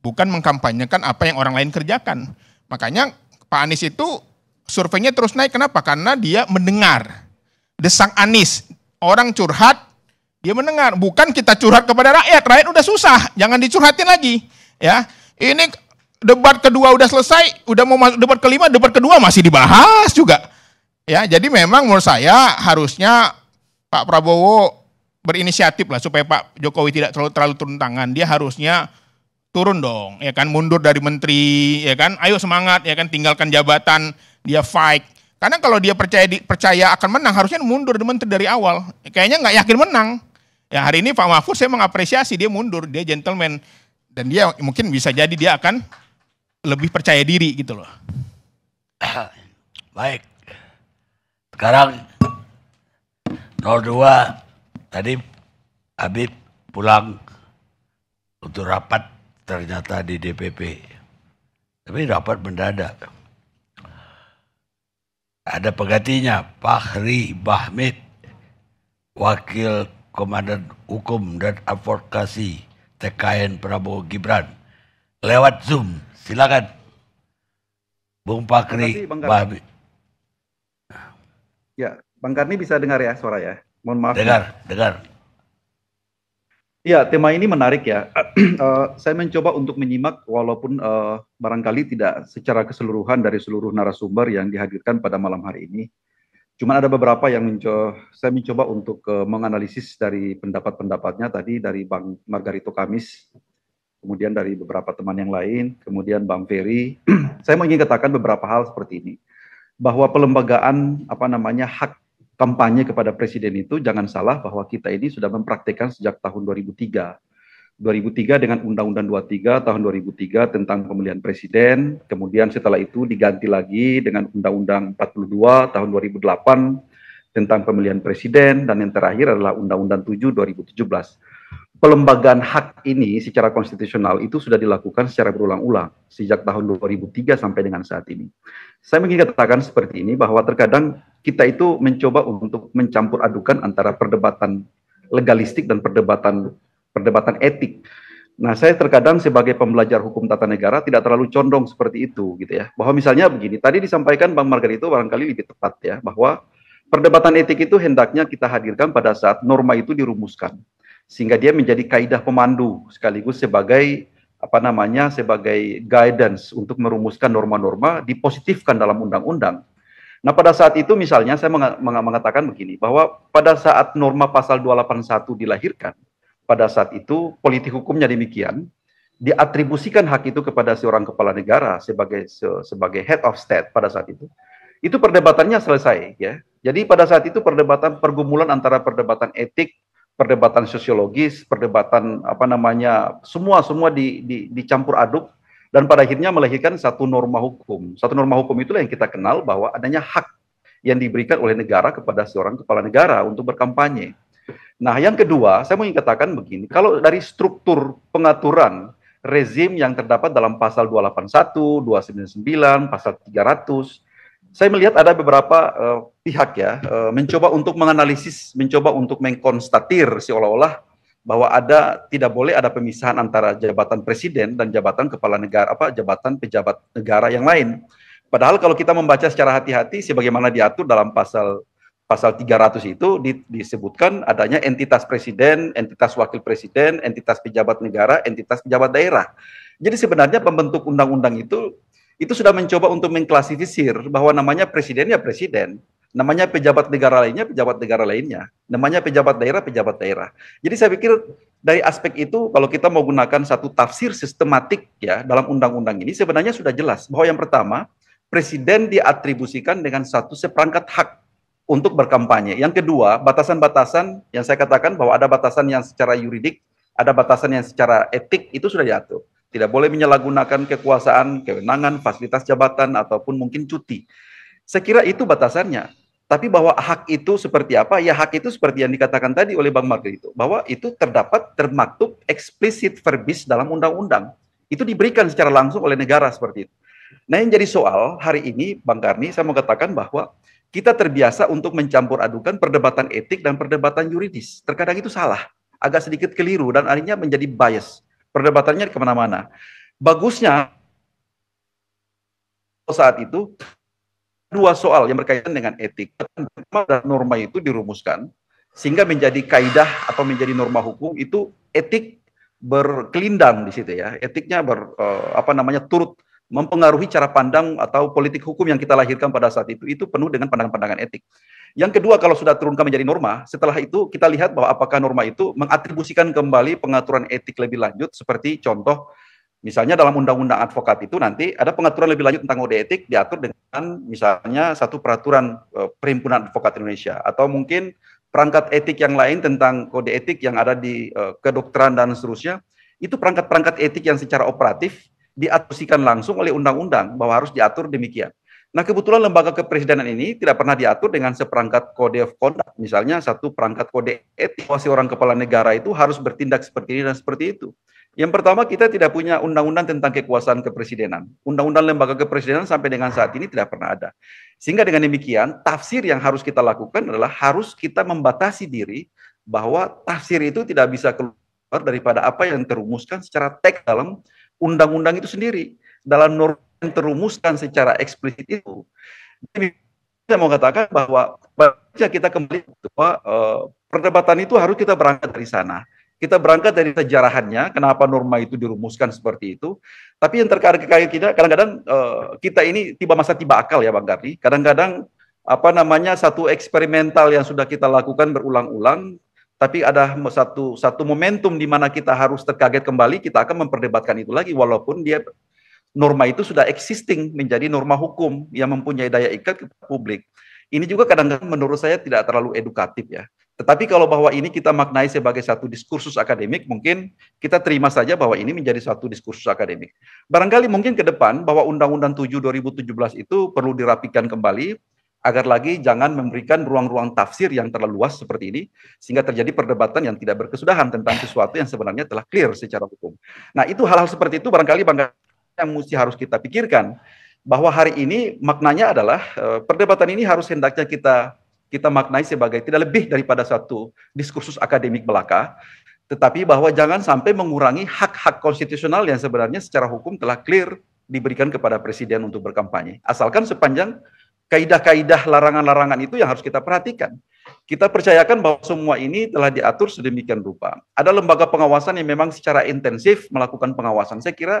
S3: bukan mengkampanyekan apa yang orang lain kerjakan. Makanya Pak Anies itu surveinya terus naik. Kenapa? Karena dia mendengar. Desang Anies, orang curhat, dia mendengar, bukan kita curhat kepada rakyat. Rakyat udah susah, jangan dicurhatin lagi. Ya, ini debat kedua udah selesai, udah mau masuk debat kelima, debat kedua masih dibahas juga. Ya, jadi memang menurut saya harusnya Pak Prabowo berinisiatif lah supaya Pak Jokowi tidak terlalu, terlalu turun tangan. Dia harusnya turun dong, ya kan mundur dari menteri, ya kan. Ayo semangat, ya kan tinggalkan jabatan, dia fight. Karena kalau dia percaya percaya akan menang, harusnya mundur dari menteri dari awal. Kayaknya nggak yakin menang. Ya hari ini Pak Mahfud saya mengapresiasi dia mundur, dia gentleman dan dia mungkin bisa jadi dia akan lebih percaya diri gitu loh.
S2: Baik. Sekarang 02 tadi Habib pulang untuk rapat ternyata di DPP. Tapi rapat mendadak. Ada penggantinya Fahri Bahmid, Wakil Komandan Hukum dan Advokasi TKN Prabowo Gibran lewat Zoom. Silakan. Bung Pakri, kasih, Bang Karni.
S1: Ya, Bang Karni bisa dengar ya suara ya. Mohon maaf.
S2: Dengar, ya. dengar.
S1: Ya, tema ini menarik ya. uh, saya mencoba untuk menyimak walaupun uh, barangkali tidak secara keseluruhan dari seluruh narasumber yang dihadirkan pada malam hari ini. Cuman ada beberapa yang mencoba, saya mencoba untuk uh, menganalisis dari pendapat-pendapatnya tadi dari Bang Margarito Kamis, kemudian dari beberapa teman yang lain, kemudian Bang Ferry. saya mau ingin katakan beberapa hal seperti ini. Bahwa pelembagaan apa namanya hak kampanye kepada presiden itu jangan salah bahwa kita ini sudah mempraktikkan sejak tahun 2003 2003 dengan Undang-Undang 23 tahun 2003 tentang pemilihan presiden. Kemudian setelah itu diganti lagi dengan Undang-Undang 42 tahun 2008 tentang pemilihan presiden dan yang terakhir adalah Undang-Undang 7 2017. Pelembagaan hak ini secara konstitusional itu sudah dilakukan secara berulang-ulang sejak tahun 2003 sampai dengan saat ini. Saya ingin katakan seperti ini bahwa terkadang kita itu mencoba untuk mencampur adukan antara perdebatan legalistik dan perdebatan perdebatan etik. Nah, saya terkadang sebagai pembelajar hukum tata negara tidak terlalu condong seperti itu gitu ya. Bahwa misalnya begini, tadi disampaikan Bang Margarito barangkali lebih tepat ya, bahwa perdebatan etik itu hendaknya kita hadirkan pada saat norma itu dirumuskan. Sehingga dia menjadi kaidah pemandu sekaligus sebagai apa namanya sebagai guidance untuk merumuskan norma-norma dipositifkan dalam undang-undang. Nah, pada saat itu misalnya saya mengatakan begini bahwa pada saat norma pasal 281 dilahirkan pada saat itu politik hukumnya demikian diatribusikan hak itu kepada seorang kepala negara sebagai se, sebagai head of state pada saat itu itu perdebatannya selesai ya jadi pada saat itu perdebatan pergumulan antara perdebatan etik perdebatan sosiologis perdebatan apa namanya semua semua di, di, dicampur aduk dan pada akhirnya melahirkan satu norma hukum satu norma hukum itulah yang kita kenal bahwa adanya hak yang diberikan oleh negara kepada seorang kepala negara untuk berkampanye Nah, yang kedua, saya mau katakan begini, kalau dari struktur pengaturan rezim yang terdapat dalam pasal 281, 299, pasal 300, saya melihat ada beberapa uh, pihak ya uh, mencoba untuk menganalisis, mencoba untuk mengkonstatir seolah-olah bahwa ada tidak boleh ada pemisahan antara jabatan presiden dan jabatan kepala negara apa jabatan pejabat negara yang lain. Padahal kalau kita membaca secara hati-hati sebagaimana diatur dalam pasal pasal 300 itu di, disebutkan adanya entitas presiden, entitas wakil presiden, entitas pejabat negara, entitas pejabat daerah. Jadi sebenarnya pembentuk undang-undang itu itu sudah mencoba untuk mengklasifikir bahwa namanya presiden ya presiden, namanya pejabat negara lainnya pejabat negara lainnya, namanya pejabat daerah pejabat daerah. Jadi saya pikir dari aspek itu kalau kita mau gunakan satu tafsir sistematik ya dalam undang-undang ini sebenarnya sudah jelas bahwa yang pertama presiden diatribusikan dengan satu seperangkat hak untuk berkampanye. Yang kedua, batasan-batasan yang saya katakan bahwa ada batasan yang secara yuridik, ada batasan yang secara etik itu sudah diatur. Tidak boleh menyalahgunakan kekuasaan, kewenangan, fasilitas jabatan ataupun mungkin cuti. Saya kira itu batasannya. Tapi bahwa hak itu seperti apa? Ya hak itu seperti yang dikatakan tadi oleh Bang Margri itu bahwa itu terdapat termaktub eksplisit verbis dalam undang-undang. Itu diberikan secara langsung oleh negara seperti itu. Nah yang jadi soal hari ini Bang Karni saya mau katakan bahwa kita terbiasa untuk mencampur adukan perdebatan etik dan perdebatan yuridis. Terkadang itu salah, agak sedikit keliru dan akhirnya menjadi bias. Perdebatannya kemana-mana. Bagusnya saat itu dua soal yang berkaitan dengan etik dan norma itu dirumuskan sehingga menjadi kaidah atau menjadi norma hukum itu etik berkelindang di situ ya etiknya ber eh, apa namanya turut mempengaruhi cara pandang atau politik hukum yang kita lahirkan pada saat itu itu penuh dengan pandangan-pandangan etik. Yang kedua kalau sudah turunkan menjadi norma, setelah itu kita lihat bahwa apakah norma itu mengatribusikan kembali pengaturan etik lebih lanjut seperti contoh misalnya dalam undang-undang advokat itu nanti ada pengaturan lebih lanjut tentang kode etik diatur dengan misalnya satu peraturan e, perhimpunan advokat Indonesia atau mungkin perangkat etik yang lain tentang kode etik yang ada di e, kedokteran dan seterusnya itu perangkat-perangkat etik yang secara operatif diatusikan langsung oleh undang-undang bahwa harus diatur demikian. Nah, kebetulan lembaga kepresidenan ini tidak pernah diatur dengan seperangkat kode of conduct. Misalnya satu perangkat kode etik bahwa orang kepala negara itu harus bertindak seperti ini dan seperti itu. Yang pertama, kita tidak punya undang-undang tentang kekuasaan kepresidenan. Undang-undang lembaga kepresidenan sampai dengan saat ini tidak pernah ada. Sehingga dengan demikian, tafsir yang harus kita lakukan adalah harus kita membatasi diri bahwa tafsir itu tidak bisa keluar daripada apa yang terumuskan secara teks dalam undang-undang itu sendiri dalam norma yang terumuskan secara eksplisit itu. Jadi saya mau katakan bahwa baca kita kembali bahwa uh, perdebatan itu harus kita berangkat dari sana. Kita berangkat dari sejarahannya, kenapa norma itu dirumuskan seperti itu. Tapi yang terkait kita kadang-kadang uh, kita ini tiba masa tiba akal ya Bang Kardi. Kadang-kadang apa namanya satu eksperimental yang sudah kita lakukan berulang-ulang tapi ada satu satu momentum di mana kita harus terkaget kembali, kita akan memperdebatkan itu lagi walaupun dia norma itu sudah existing menjadi norma hukum yang mempunyai daya ikat ke publik. Ini juga kadang-kadang menurut saya tidak terlalu edukatif ya. Tetapi kalau bahwa ini kita maknai sebagai satu diskursus akademik, mungkin kita terima saja bahwa ini menjadi satu diskursus akademik. Barangkali mungkin ke depan bahwa Undang-Undang 7 2017 itu perlu dirapikan kembali agar lagi jangan memberikan ruang-ruang tafsir yang terlalu luas seperti ini sehingga terjadi perdebatan yang tidak berkesudahan tentang sesuatu yang sebenarnya telah clear secara hukum. Nah, itu hal-hal seperti itu barangkali Bang yang mesti harus kita pikirkan bahwa hari ini maknanya adalah eh, perdebatan ini harus hendaknya kita kita maknai sebagai tidak lebih daripada satu diskursus akademik belaka tetapi bahwa jangan sampai mengurangi hak-hak konstitusional yang sebenarnya secara hukum telah clear diberikan kepada presiden untuk berkampanye asalkan sepanjang kaidah-kaidah larangan-larangan itu yang harus kita perhatikan. Kita percayakan bahwa semua ini telah diatur sedemikian rupa. Ada lembaga pengawasan yang memang secara intensif melakukan pengawasan. Saya kira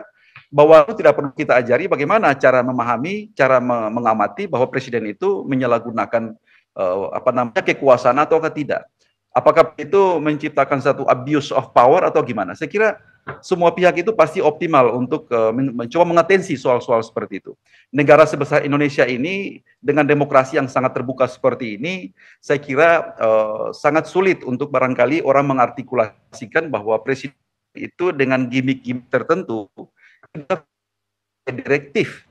S1: bahwa tidak perlu kita ajari bagaimana cara memahami, cara mengamati bahwa presiden itu menyalahgunakan eh, apa namanya kekuasaan atau tidak. Apakah itu menciptakan satu abuse of power atau gimana? Saya kira semua pihak itu pasti optimal untuk eh, mencoba mengatensi soal-soal seperti itu. Negara sebesar Indonesia ini dengan demokrasi yang sangat terbuka seperti ini, saya kira uh, sangat sulit untuk barangkali orang mengartikulasikan bahwa presiden itu dengan gimmick-gimmick tertentu direktif.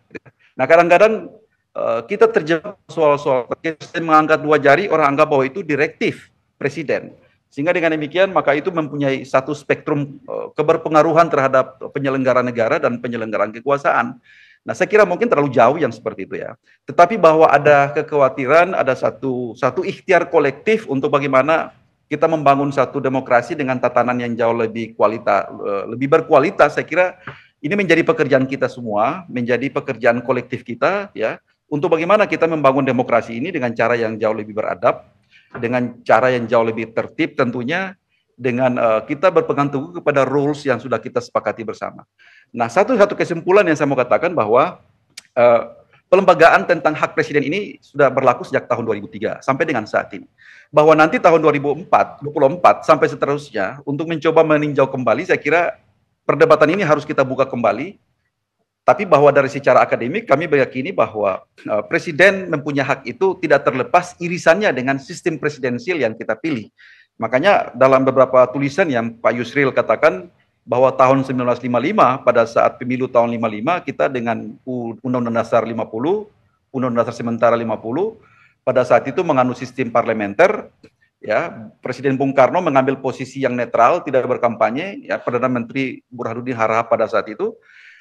S1: Nah, kadang-kadang uh, kita terjebak soal-soal mengangkat dua jari orang anggap bahwa itu direktif presiden. Sehingga dengan demikian maka itu mempunyai satu spektrum eh, keberpengaruhan terhadap penyelenggara negara dan penyelenggaraan kekuasaan. Nah, saya kira mungkin terlalu jauh yang seperti itu ya. Tetapi bahwa ada kekhawatiran, ada satu satu ikhtiar kolektif untuk bagaimana kita membangun satu demokrasi dengan tatanan yang jauh lebih kualita eh, lebih berkualitas, saya kira ini menjadi pekerjaan kita semua, menjadi pekerjaan kolektif kita ya untuk bagaimana kita membangun demokrasi ini dengan cara yang jauh lebih beradab, dengan cara yang jauh lebih tertib tentunya dengan uh, kita berpegang teguh kepada rules yang sudah kita sepakati bersama. Nah, satu-satu kesimpulan yang saya mau katakan bahwa uh, pelembagaan tentang hak presiden ini sudah berlaku sejak tahun 2003 sampai dengan saat ini. Bahwa nanti tahun 2004, 24 sampai seterusnya untuk mencoba meninjau kembali saya kira perdebatan ini harus kita buka kembali tapi bahwa dari secara akademik kami meyakini bahwa eh, presiden mempunyai hak itu tidak terlepas irisannya dengan sistem presidensial yang kita pilih. Makanya dalam beberapa tulisan yang Pak Yusril katakan bahwa tahun 1955 pada saat pemilu tahun 55 kita dengan Undang-Undang Dasar 50, Undang-Undang Dasar sementara 50 pada saat itu menganut sistem parlementer ya Presiden Bung Karno mengambil posisi yang netral tidak berkampanye ya Perdana Menteri Burhanuddin Harahap pada saat itu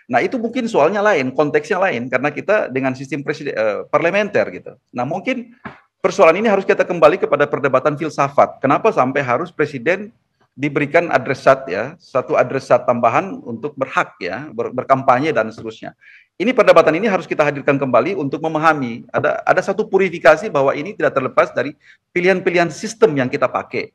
S1: Nah itu mungkin soalnya lain, konteksnya lain karena kita dengan sistem presiden eh, parlementer gitu. Nah mungkin persoalan ini harus kita kembali kepada perdebatan filsafat. Kenapa sampai harus presiden diberikan adresat ya, satu adresat tambahan untuk berhak ya, ber, berkampanye dan seterusnya. Ini perdebatan ini harus kita hadirkan kembali untuk memahami ada ada satu purifikasi bahwa ini tidak terlepas dari pilihan-pilihan sistem yang kita pakai.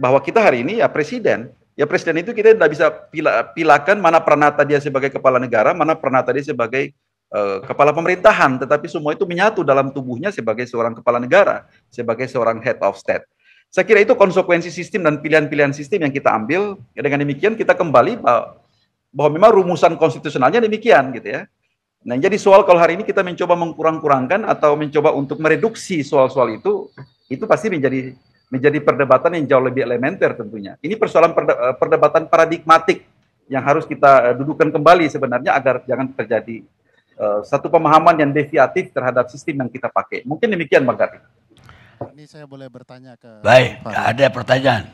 S1: Bahwa kita hari ini ya presiden Ya presiden itu kita tidak bisa pila, pilakan mana pernah dia sebagai kepala negara, mana pernah dia sebagai uh, kepala pemerintahan, tetapi semua itu menyatu dalam tubuhnya sebagai seorang kepala negara, sebagai seorang head of state. Saya kira itu konsekuensi sistem dan pilihan-pilihan sistem yang kita ambil. Ya, dengan demikian kita kembali bahwa, bahwa memang rumusan konstitusionalnya demikian gitu ya. Nah, jadi soal kalau hari ini kita mencoba mengkurang-kurangkan atau mencoba untuk mereduksi soal-soal itu, itu pasti menjadi menjadi perdebatan yang jauh lebih elementer tentunya. Ini persoalan eh, perdebatan paradigmatik yang harus kita eh, dudukan kembali sebenarnya agar jangan terjadi eh, satu pemahaman yang deviatif terhadap sistem yang kita pakai. Mungkin demikian Bang Gari.
S8: Ini saya boleh bertanya
S2: ke Baik, ada pertanyaan.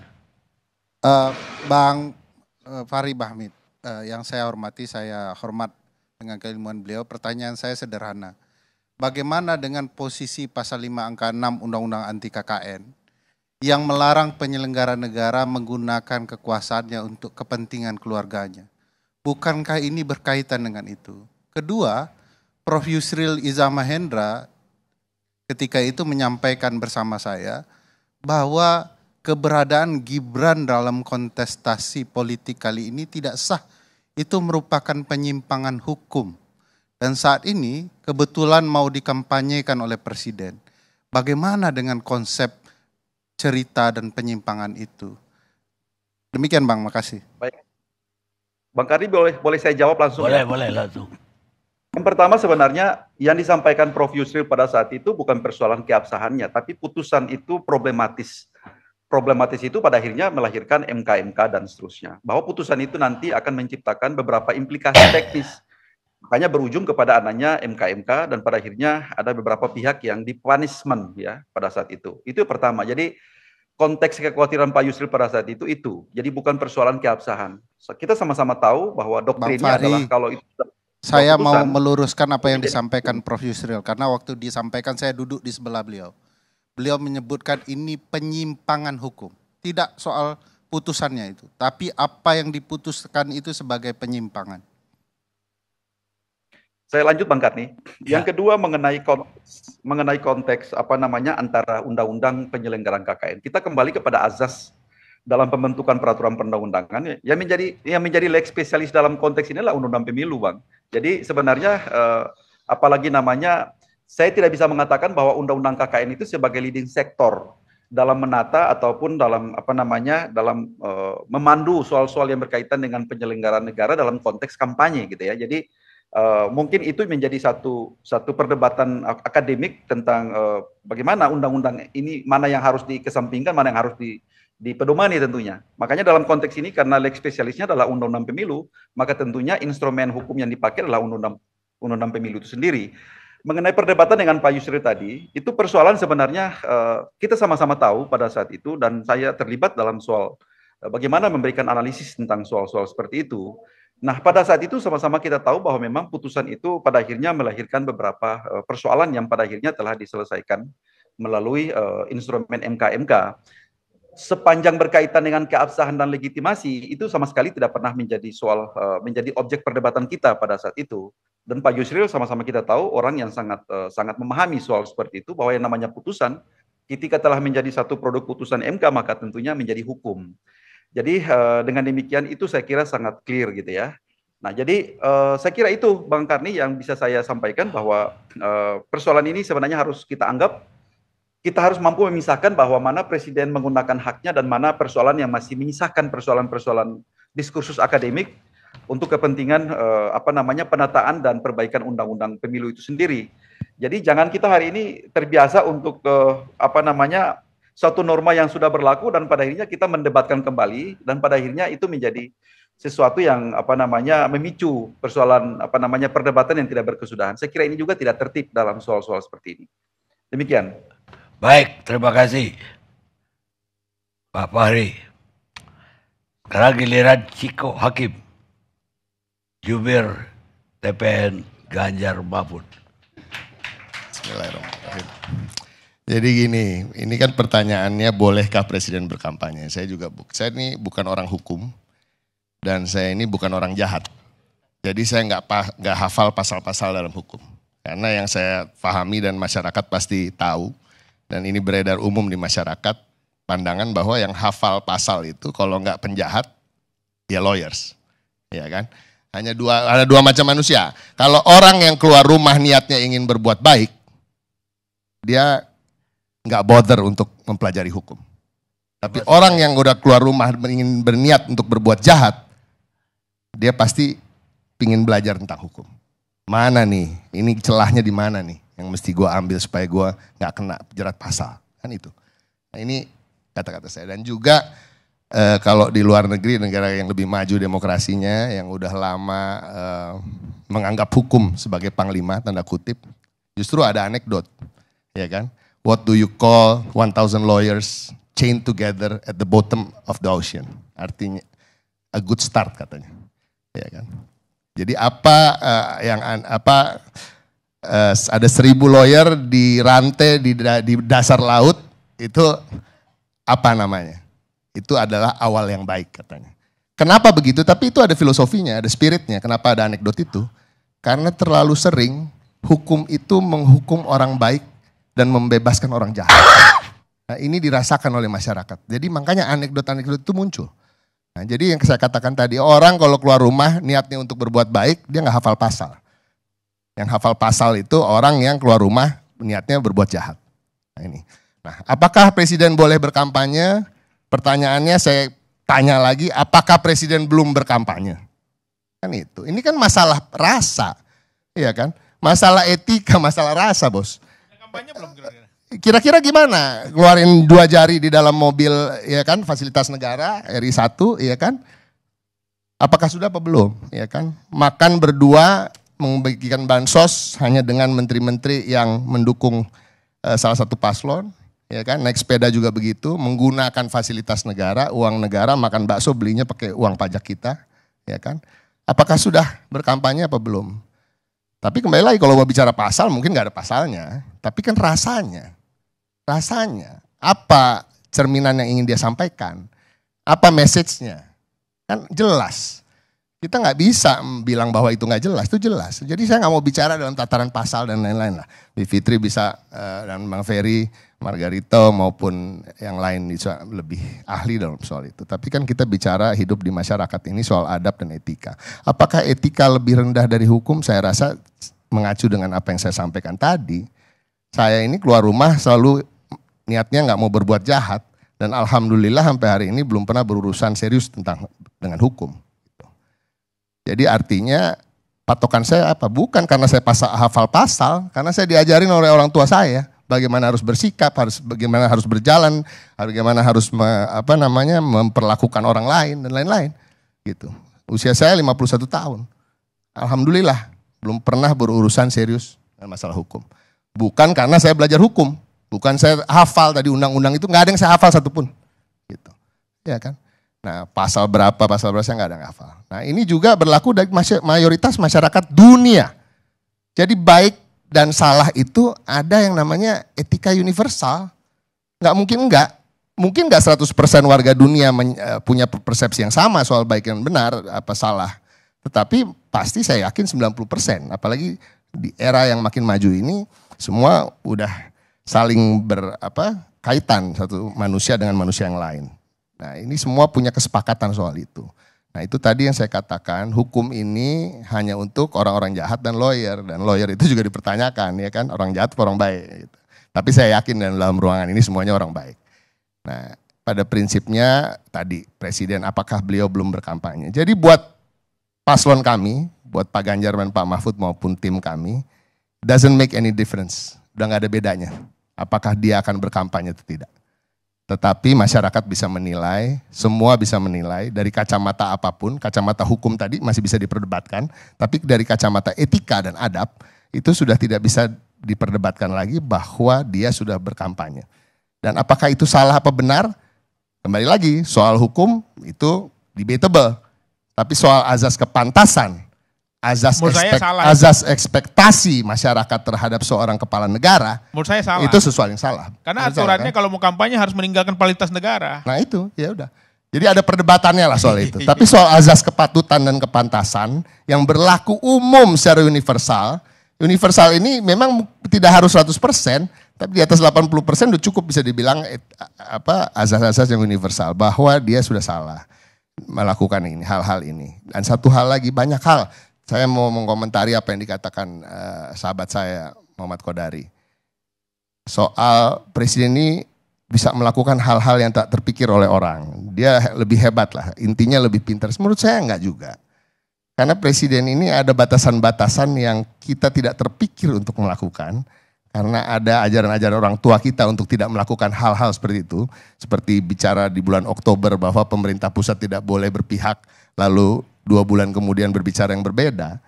S8: Uh, Bang uh, Fahri Bahmid, uh, yang saya hormati, saya hormat dengan keilmuan beliau. Pertanyaan saya sederhana. Bagaimana dengan posisi pasal 5 angka 6 Undang-Undang Anti KKN yang melarang penyelenggara negara menggunakan kekuasaannya untuk kepentingan keluarganya. Bukankah ini berkaitan dengan itu? Kedua, Prof. Yusril Iza Mahendra ketika itu menyampaikan bersama saya bahwa keberadaan Gibran dalam kontestasi politik kali ini tidak sah. Itu merupakan penyimpangan hukum. Dan saat ini kebetulan mau dikampanyekan oleh presiden. Bagaimana dengan konsep cerita dan penyimpangan itu. Demikian Bang, makasih.
S1: Baik. Bang Kardi boleh boleh saya jawab langsung? Boleh, ya? boleh langsung. Yang pertama sebenarnya yang disampaikan Prof Yusril pada saat itu bukan persoalan keabsahannya, tapi putusan itu problematis. Problematis itu pada akhirnya melahirkan MKMK -MK dan seterusnya. Bahwa putusan itu nanti akan menciptakan beberapa implikasi teknis Makanya berujung kepada adanya MKMK dan pada akhirnya ada beberapa pihak yang dipanismen ya pada saat itu. Itu pertama. Jadi konteks kekhawatiran Pak Yusril pada saat itu itu. Jadi bukan persoalan keabsahan. Kita sama-sama tahu bahwa doktrinnya adalah kalau itu
S8: saya mau meluruskan apa yang disampaikan Prof Yusril karena waktu disampaikan saya duduk di sebelah beliau. Beliau menyebutkan ini penyimpangan hukum. Tidak soal putusannya itu, tapi apa yang diputuskan itu sebagai penyimpangan.
S1: Saya lanjut Bang Karni. Ya. Yang ya. kedua mengenai konteks, mengenai konteks apa namanya antara undang-undang penyelenggaraan KKN. Kita kembali kepada azas dalam pembentukan peraturan perundang-undangan yang menjadi yang menjadi leg spesialis dalam konteks ini adalah undang-undang pemilu, Bang. Jadi sebenarnya eh, apalagi namanya saya tidak bisa mengatakan bahwa undang-undang KKN itu sebagai leading sektor dalam menata ataupun dalam apa namanya dalam uh, memandu soal-soal yang berkaitan dengan penyelenggaraan negara dalam konteks kampanye gitu ya. Jadi Eh, mungkin itu menjadi satu satu perdebatan akademik tentang uh, bagaimana undang-undang ini mana yang harus dikesampingkan, mana yang harus di, dipedomani tentunya. Makanya dalam konteks ini karena leg spesialisnya adalah undang-undang pemilu, maka tentunya instrumen hukum yang dipakai adalah undang-undang undang-undang pemilu itu sendiri. Mengenai perdebatan dengan Pak Yusril tadi, itu persoalan sebenarnya uh, kita sama-sama tahu pada saat itu dan saya terlibat dalam soal bagaimana memberikan analisis tentang soal-soal seperti itu. Nah, pada saat itu sama-sama kita tahu bahwa memang putusan itu pada akhirnya melahirkan beberapa eh, persoalan yang pada akhirnya telah diselesaikan melalui uh, instrumen MKMK. Sepanjang berkaitan dengan keabsahan dan legitimasi itu sama sekali tidak pernah menjadi soal uh, menjadi objek perdebatan kita pada saat itu. Dan Pak Yusril sama-sama kita tahu orang yang sangat uh, sangat memahami soal seperti itu bahwa yang namanya putusan ketika telah menjadi satu produk putusan MK maka tentunya menjadi hukum. Jadi eh, dengan demikian itu saya kira sangat clear gitu ya. Nah jadi eh, saya kira itu Bang Karni yang bisa saya sampaikan bahwa eh, persoalan ini sebenarnya harus kita anggap kita harus mampu memisahkan bahwa mana presiden menggunakan haknya dan mana persoalan yang masih menyisakan persoalan-persoalan diskursus akademik untuk kepentingan apa namanya penataan dan perbaikan undang-undang pemilu itu sendiri. Jadi jangan kita hari ini terbiasa untuk eh, apa namanya suatu norma yang sudah berlaku dan pada akhirnya kita mendebatkan kembali dan pada akhirnya itu menjadi sesuatu yang apa namanya memicu persoalan apa namanya perdebatan yang tidak berkesudahan. Saya kira ini juga tidak tertib dalam soal-soal seperti ini.
S2: Demikian. Baik, terima kasih. Pak Fahri. Sekarang giliran Ciko Hakim. Jubir TPN Ganjar Mahfud. Bismillahirrahmanirrahim.
S9: Jadi gini, ini kan pertanyaannya bolehkah presiden berkampanye? Saya juga saya ini bukan orang hukum dan saya ini bukan orang jahat. Jadi saya nggak nggak hafal pasal-pasal dalam hukum. Karena yang saya pahami dan masyarakat pasti tahu dan ini beredar umum di masyarakat pandangan bahwa yang hafal pasal itu kalau nggak penjahat ya lawyers, ya kan? Hanya dua ada dua macam manusia. Kalau orang yang keluar rumah niatnya ingin berbuat baik, dia nggak bother untuk mempelajari hukum. Tapi orang yang udah keluar rumah ingin berniat untuk berbuat jahat, dia pasti ingin belajar tentang hukum. Mana nih? Ini celahnya di mana nih? Yang mesti gue ambil supaya gue nggak kena jerat pasal. Kan itu. Nah ini kata-kata saya. Dan juga e, kalau di luar negeri negara yang lebih maju demokrasinya, yang udah lama e, menganggap hukum sebagai panglima, tanda kutip, justru ada anekdot. Ya kan? what do you call 1,000 lawyers chained together at the bottom of the ocean? Artinya a good start katanya, ya kan? Jadi apa uh, yang apa uh, ada seribu lawyer di rantai di, di dasar laut itu apa namanya? Itu adalah awal yang baik katanya. Kenapa begitu? Tapi itu ada filosofinya, ada spiritnya. Kenapa ada anekdot itu? Karena terlalu sering hukum itu menghukum orang baik dan membebaskan orang jahat. Nah, ini dirasakan oleh masyarakat. Jadi makanya anekdot-anekdot itu muncul. Nah, jadi yang saya katakan tadi, orang kalau keluar rumah niatnya untuk berbuat baik, dia nggak hafal pasal. Yang hafal pasal itu orang yang keluar rumah niatnya berbuat jahat. Nah, ini. Nah, apakah presiden boleh berkampanye? Pertanyaannya saya tanya lagi, apakah presiden belum berkampanye? Kan itu. Ini kan masalah rasa, iya kan? Masalah etika, masalah rasa, Bos kampanye belum kira-kira? Kira-kira gimana? Keluarin dua jari di dalam mobil ya kan fasilitas negara RI 1 ya kan? Apakah sudah apa belum? Ya kan? Makan berdua membagikan bansos hanya dengan menteri-menteri yang mendukung uh, salah satu paslon ya kan naik sepeda juga begitu menggunakan fasilitas negara uang negara makan bakso belinya pakai uang pajak kita ya kan apakah sudah berkampanye apa belum tapi kembali lagi kalau mau bicara pasal mungkin nggak ada pasalnya, tapi kan rasanya, rasanya apa cerminan yang ingin dia sampaikan, apa message-nya kan jelas. Kita nggak bisa bilang bahwa itu nggak jelas, itu jelas. Jadi saya nggak mau bicara dalam tataran pasal dan lain-lain lah. Di Fitri bisa eh, dan Bang Ferry Margarito maupun yang lain lebih ahli dalam soal itu. Tapi kan kita bicara hidup di masyarakat ini soal adab dan etika. Apakah etika lebih rendah dari hukum? Saya rasa mengacu dengan apa yang saya sampaikan tadi, saya ini keluar rumah selalu niatnya nggak mau berbuat jahat dan alhamdulillah sampai hari ini belum pernah berurusan serius tentang dengan hukum. Jadi artinya patokan saya apa? Bukan karena saya pasal, hafal pasal, karena saya diajarin oleh orang tua saya bagaimana harus bersikap, harus bagaimana harus berjalan, bagaimana harus me, apa namanya memperlakukan orang lain dan lain-lain. Gitu. Usia saya 51 tahun. Alhamdulillah belum pernah berurusan serius dengan masalah hukum. Bukan karena saya belajar hukum, bukan saya hafal tadi undang-undang itu nggak ada yang saya hafal satupun. Gitu. Ya kan? Nah, pasal berapa, pasal berapa saya nggak ada yang hafal. Nah, ini juga berlaku dari mayoritas masyarakat dunia. Jadi baik dan salah itu ada yang namanya etika universal. Nggak mungkin enggak. Mungkin enggak 100% warga dunia eh, punya persepsi yang sama soal baik dan benar, apa salah. Tetapi pasti saya yakin 90%. Apalagi di era yang makin maju ini, semua udah saling ber kaitan satu manusia dengan manusia yang lain. Nah ini semua punya kesepakatan soal itu. Nah itu tadi yang saya katakan, hukum ini hanya untuk orang-orang jahat dan lawyer. Dan lawyer itu juga dipertanyakan, ya kan, orang jahat atau orang baik. Gitu. Tapi saya yakin dan dalam ruangan ini semuanya orang baik. Nah pada prinsipnya tadi, Presiden apakah beliau belum berkampanye. Jadi buat paslon kami, buat Pak Ganjar dan Pak Mahfud maupun tim kami, doesn't make any difference. Udah gak ada bedanya apakah dia akan berkampanye atau tidak. Tetapi masyarakat bisa menilai, semua bisa menilai dari kacamata apapun, kacamata hukum tadi masih bisa diperdebatkan, tapi dari kacamata etika dan adab itu sudah tidak bisa diperdebatkan lagi bahwa dia sudah berkampanye. Dan apakah itu salah apa benar? Kembali lagi, soal hukum itu debatable. Tapi soal azas kepantasan azas menurut salah. azas ekspektasi masyarakat terhadap seorang kepala negara saya salah itu sesuatu yang salah
S3: karena menurut aturannya salah, kan? kalau mau kampanye harus meninggalkan kualitas negara nah itu ya udah
S9: jadi ada perdebatannya lah soal itu tapi soal azas kepatutan dan kepantasan yang berlaku umum secara universal universal ini memang tidak harus 100% tapi di atas 80% udah cukup bisa dibilang eh, apa azas-azas yang universal bahwa dia sudah salah melakukan ini hal-hal ini dan satu hal lagi banyak hal saya mau mengomentari apa yang dikatakan uh, sahabat saya Muhammad Kodari. Soal presiden ini bisa melakukan hal-hal yang tak terpikir oleh orang. Dia lebih hebat lah, intinya lebih pintar. Menurut saya enggak juga. Karena presiden ini ada batasan-batasan yang kita tidak terpikir untuk melakukan. Karena ada ajaran-ajaran orang tua kita untuk tidak melakukan hal-hal seperti itu. Seperti bicara di bulan Oktober bahwa pemerintah pusat tidak boleh berpihak. Lalu dua bulan kemudian berbicara yang berbeda,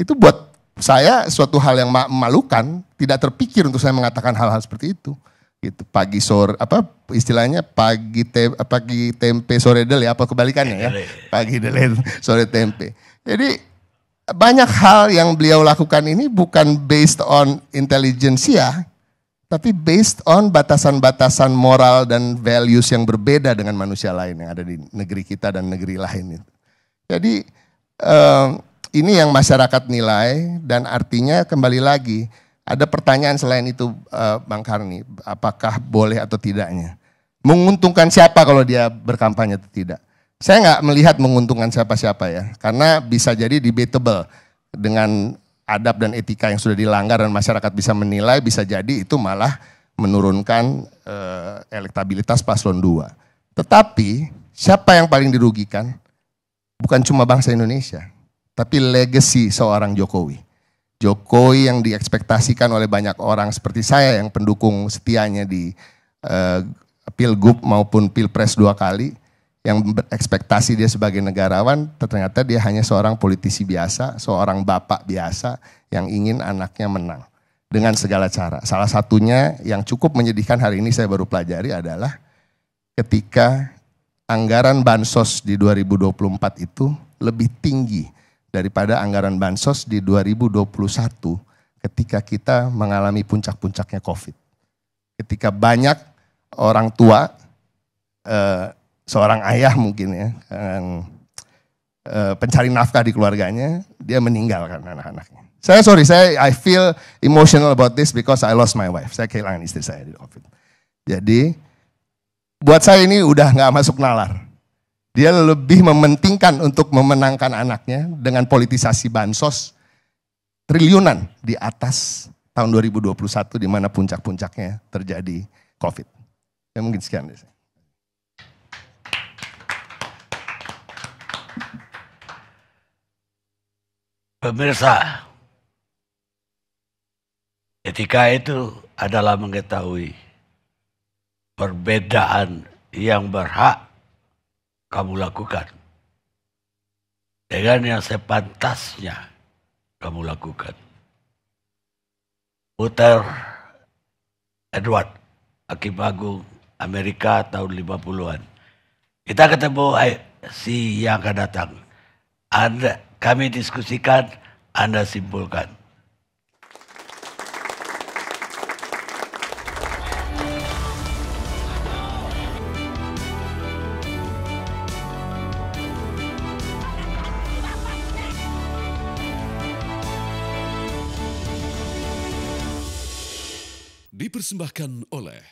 S9: itu buat saya suatu hal yang memalukan, tidak terpikir untuk saya mengatakan hal-hal seperti itu. Gitu, pagi sore apa istilahnya pagi te, pagi tempe sore dele ya, apa kebalikannya ya? Pagi dele sore tempe. Jadi banyak hal yang beliau lakukan ini bukan based on intelligence ya, tapi based on batasan-batasan moral dan values yang berbeda dengan manusia lain yang ada di negeri kita dan negeri lain itu. Jadi eh, ini yang masyarakat nilai dan artinya kembali lagi ada pertanyaan selain itu eh, Bang Karni, apakah boleh atau tidaknya? Menguntungkan siapa kalau dia berkampanye atau tidak? Saya nggak melihat menguntungkan siapa-siapa ya, karena bisa jadi debatable dengan adab dan etika yang sudah dilanggar dan masyarakat bisa menilai, bisa jadi itu malah menurunkan uh, elektabilitas paslon 2. Tetapi siapa yang paling dirugikan? bukan cuma bangsa Indonesia, tapi legacy seorang Jokowi. Jokowi yang diekspektasikan oleh banyak orang seperti saya yang pendukung setianya di uh, pilgub maupun pilpres dua kali, yang berekspektasi dia sebagai negarawan, ternyata dia hanya seorang politisi biasa, seorang bapak biasa yang ingin anaknya menang dengan segala cara. Salah satunya yang cukup menyedihkan hari ini saya baru pelajari adalah ketika anggaran bansos di 2024 itu lebih tinggi daripada anggaran bansos di 2021 ketika kita mengalami puncak-puncaknya COVID. Ketika banyak orang tua, eh, seorang ayah mungkin ya, kan, eh, pencari nafkah di keluarganya, dia meninggal karena anak-anaknya. Saya sorry, saya I feel emotional about this because I lost my wife. Saya kehilangan istri saya di COVID. Jadi buat saya ini udah nggak masuk nalar. Dia lebih mementingkan untuk memenangkan anaknya dengan politisasi bansos triliunan di atas tahun 2021 di mana puncak-puncaknya terjadi COVID. Ya mungkin
S2: sekian deh. Pemirsa, etika itu adalah mengetahui perbedaan yang berhak kamu lakukan dengan yang sepantasnya kamu lakukan. Putar Edward Hakim Agung Amerika tahun 50-an. Kita ketemu eh, si yang akan datang. Anda, kami diskusikan, Anda simpulkan. dipersembahkan oleh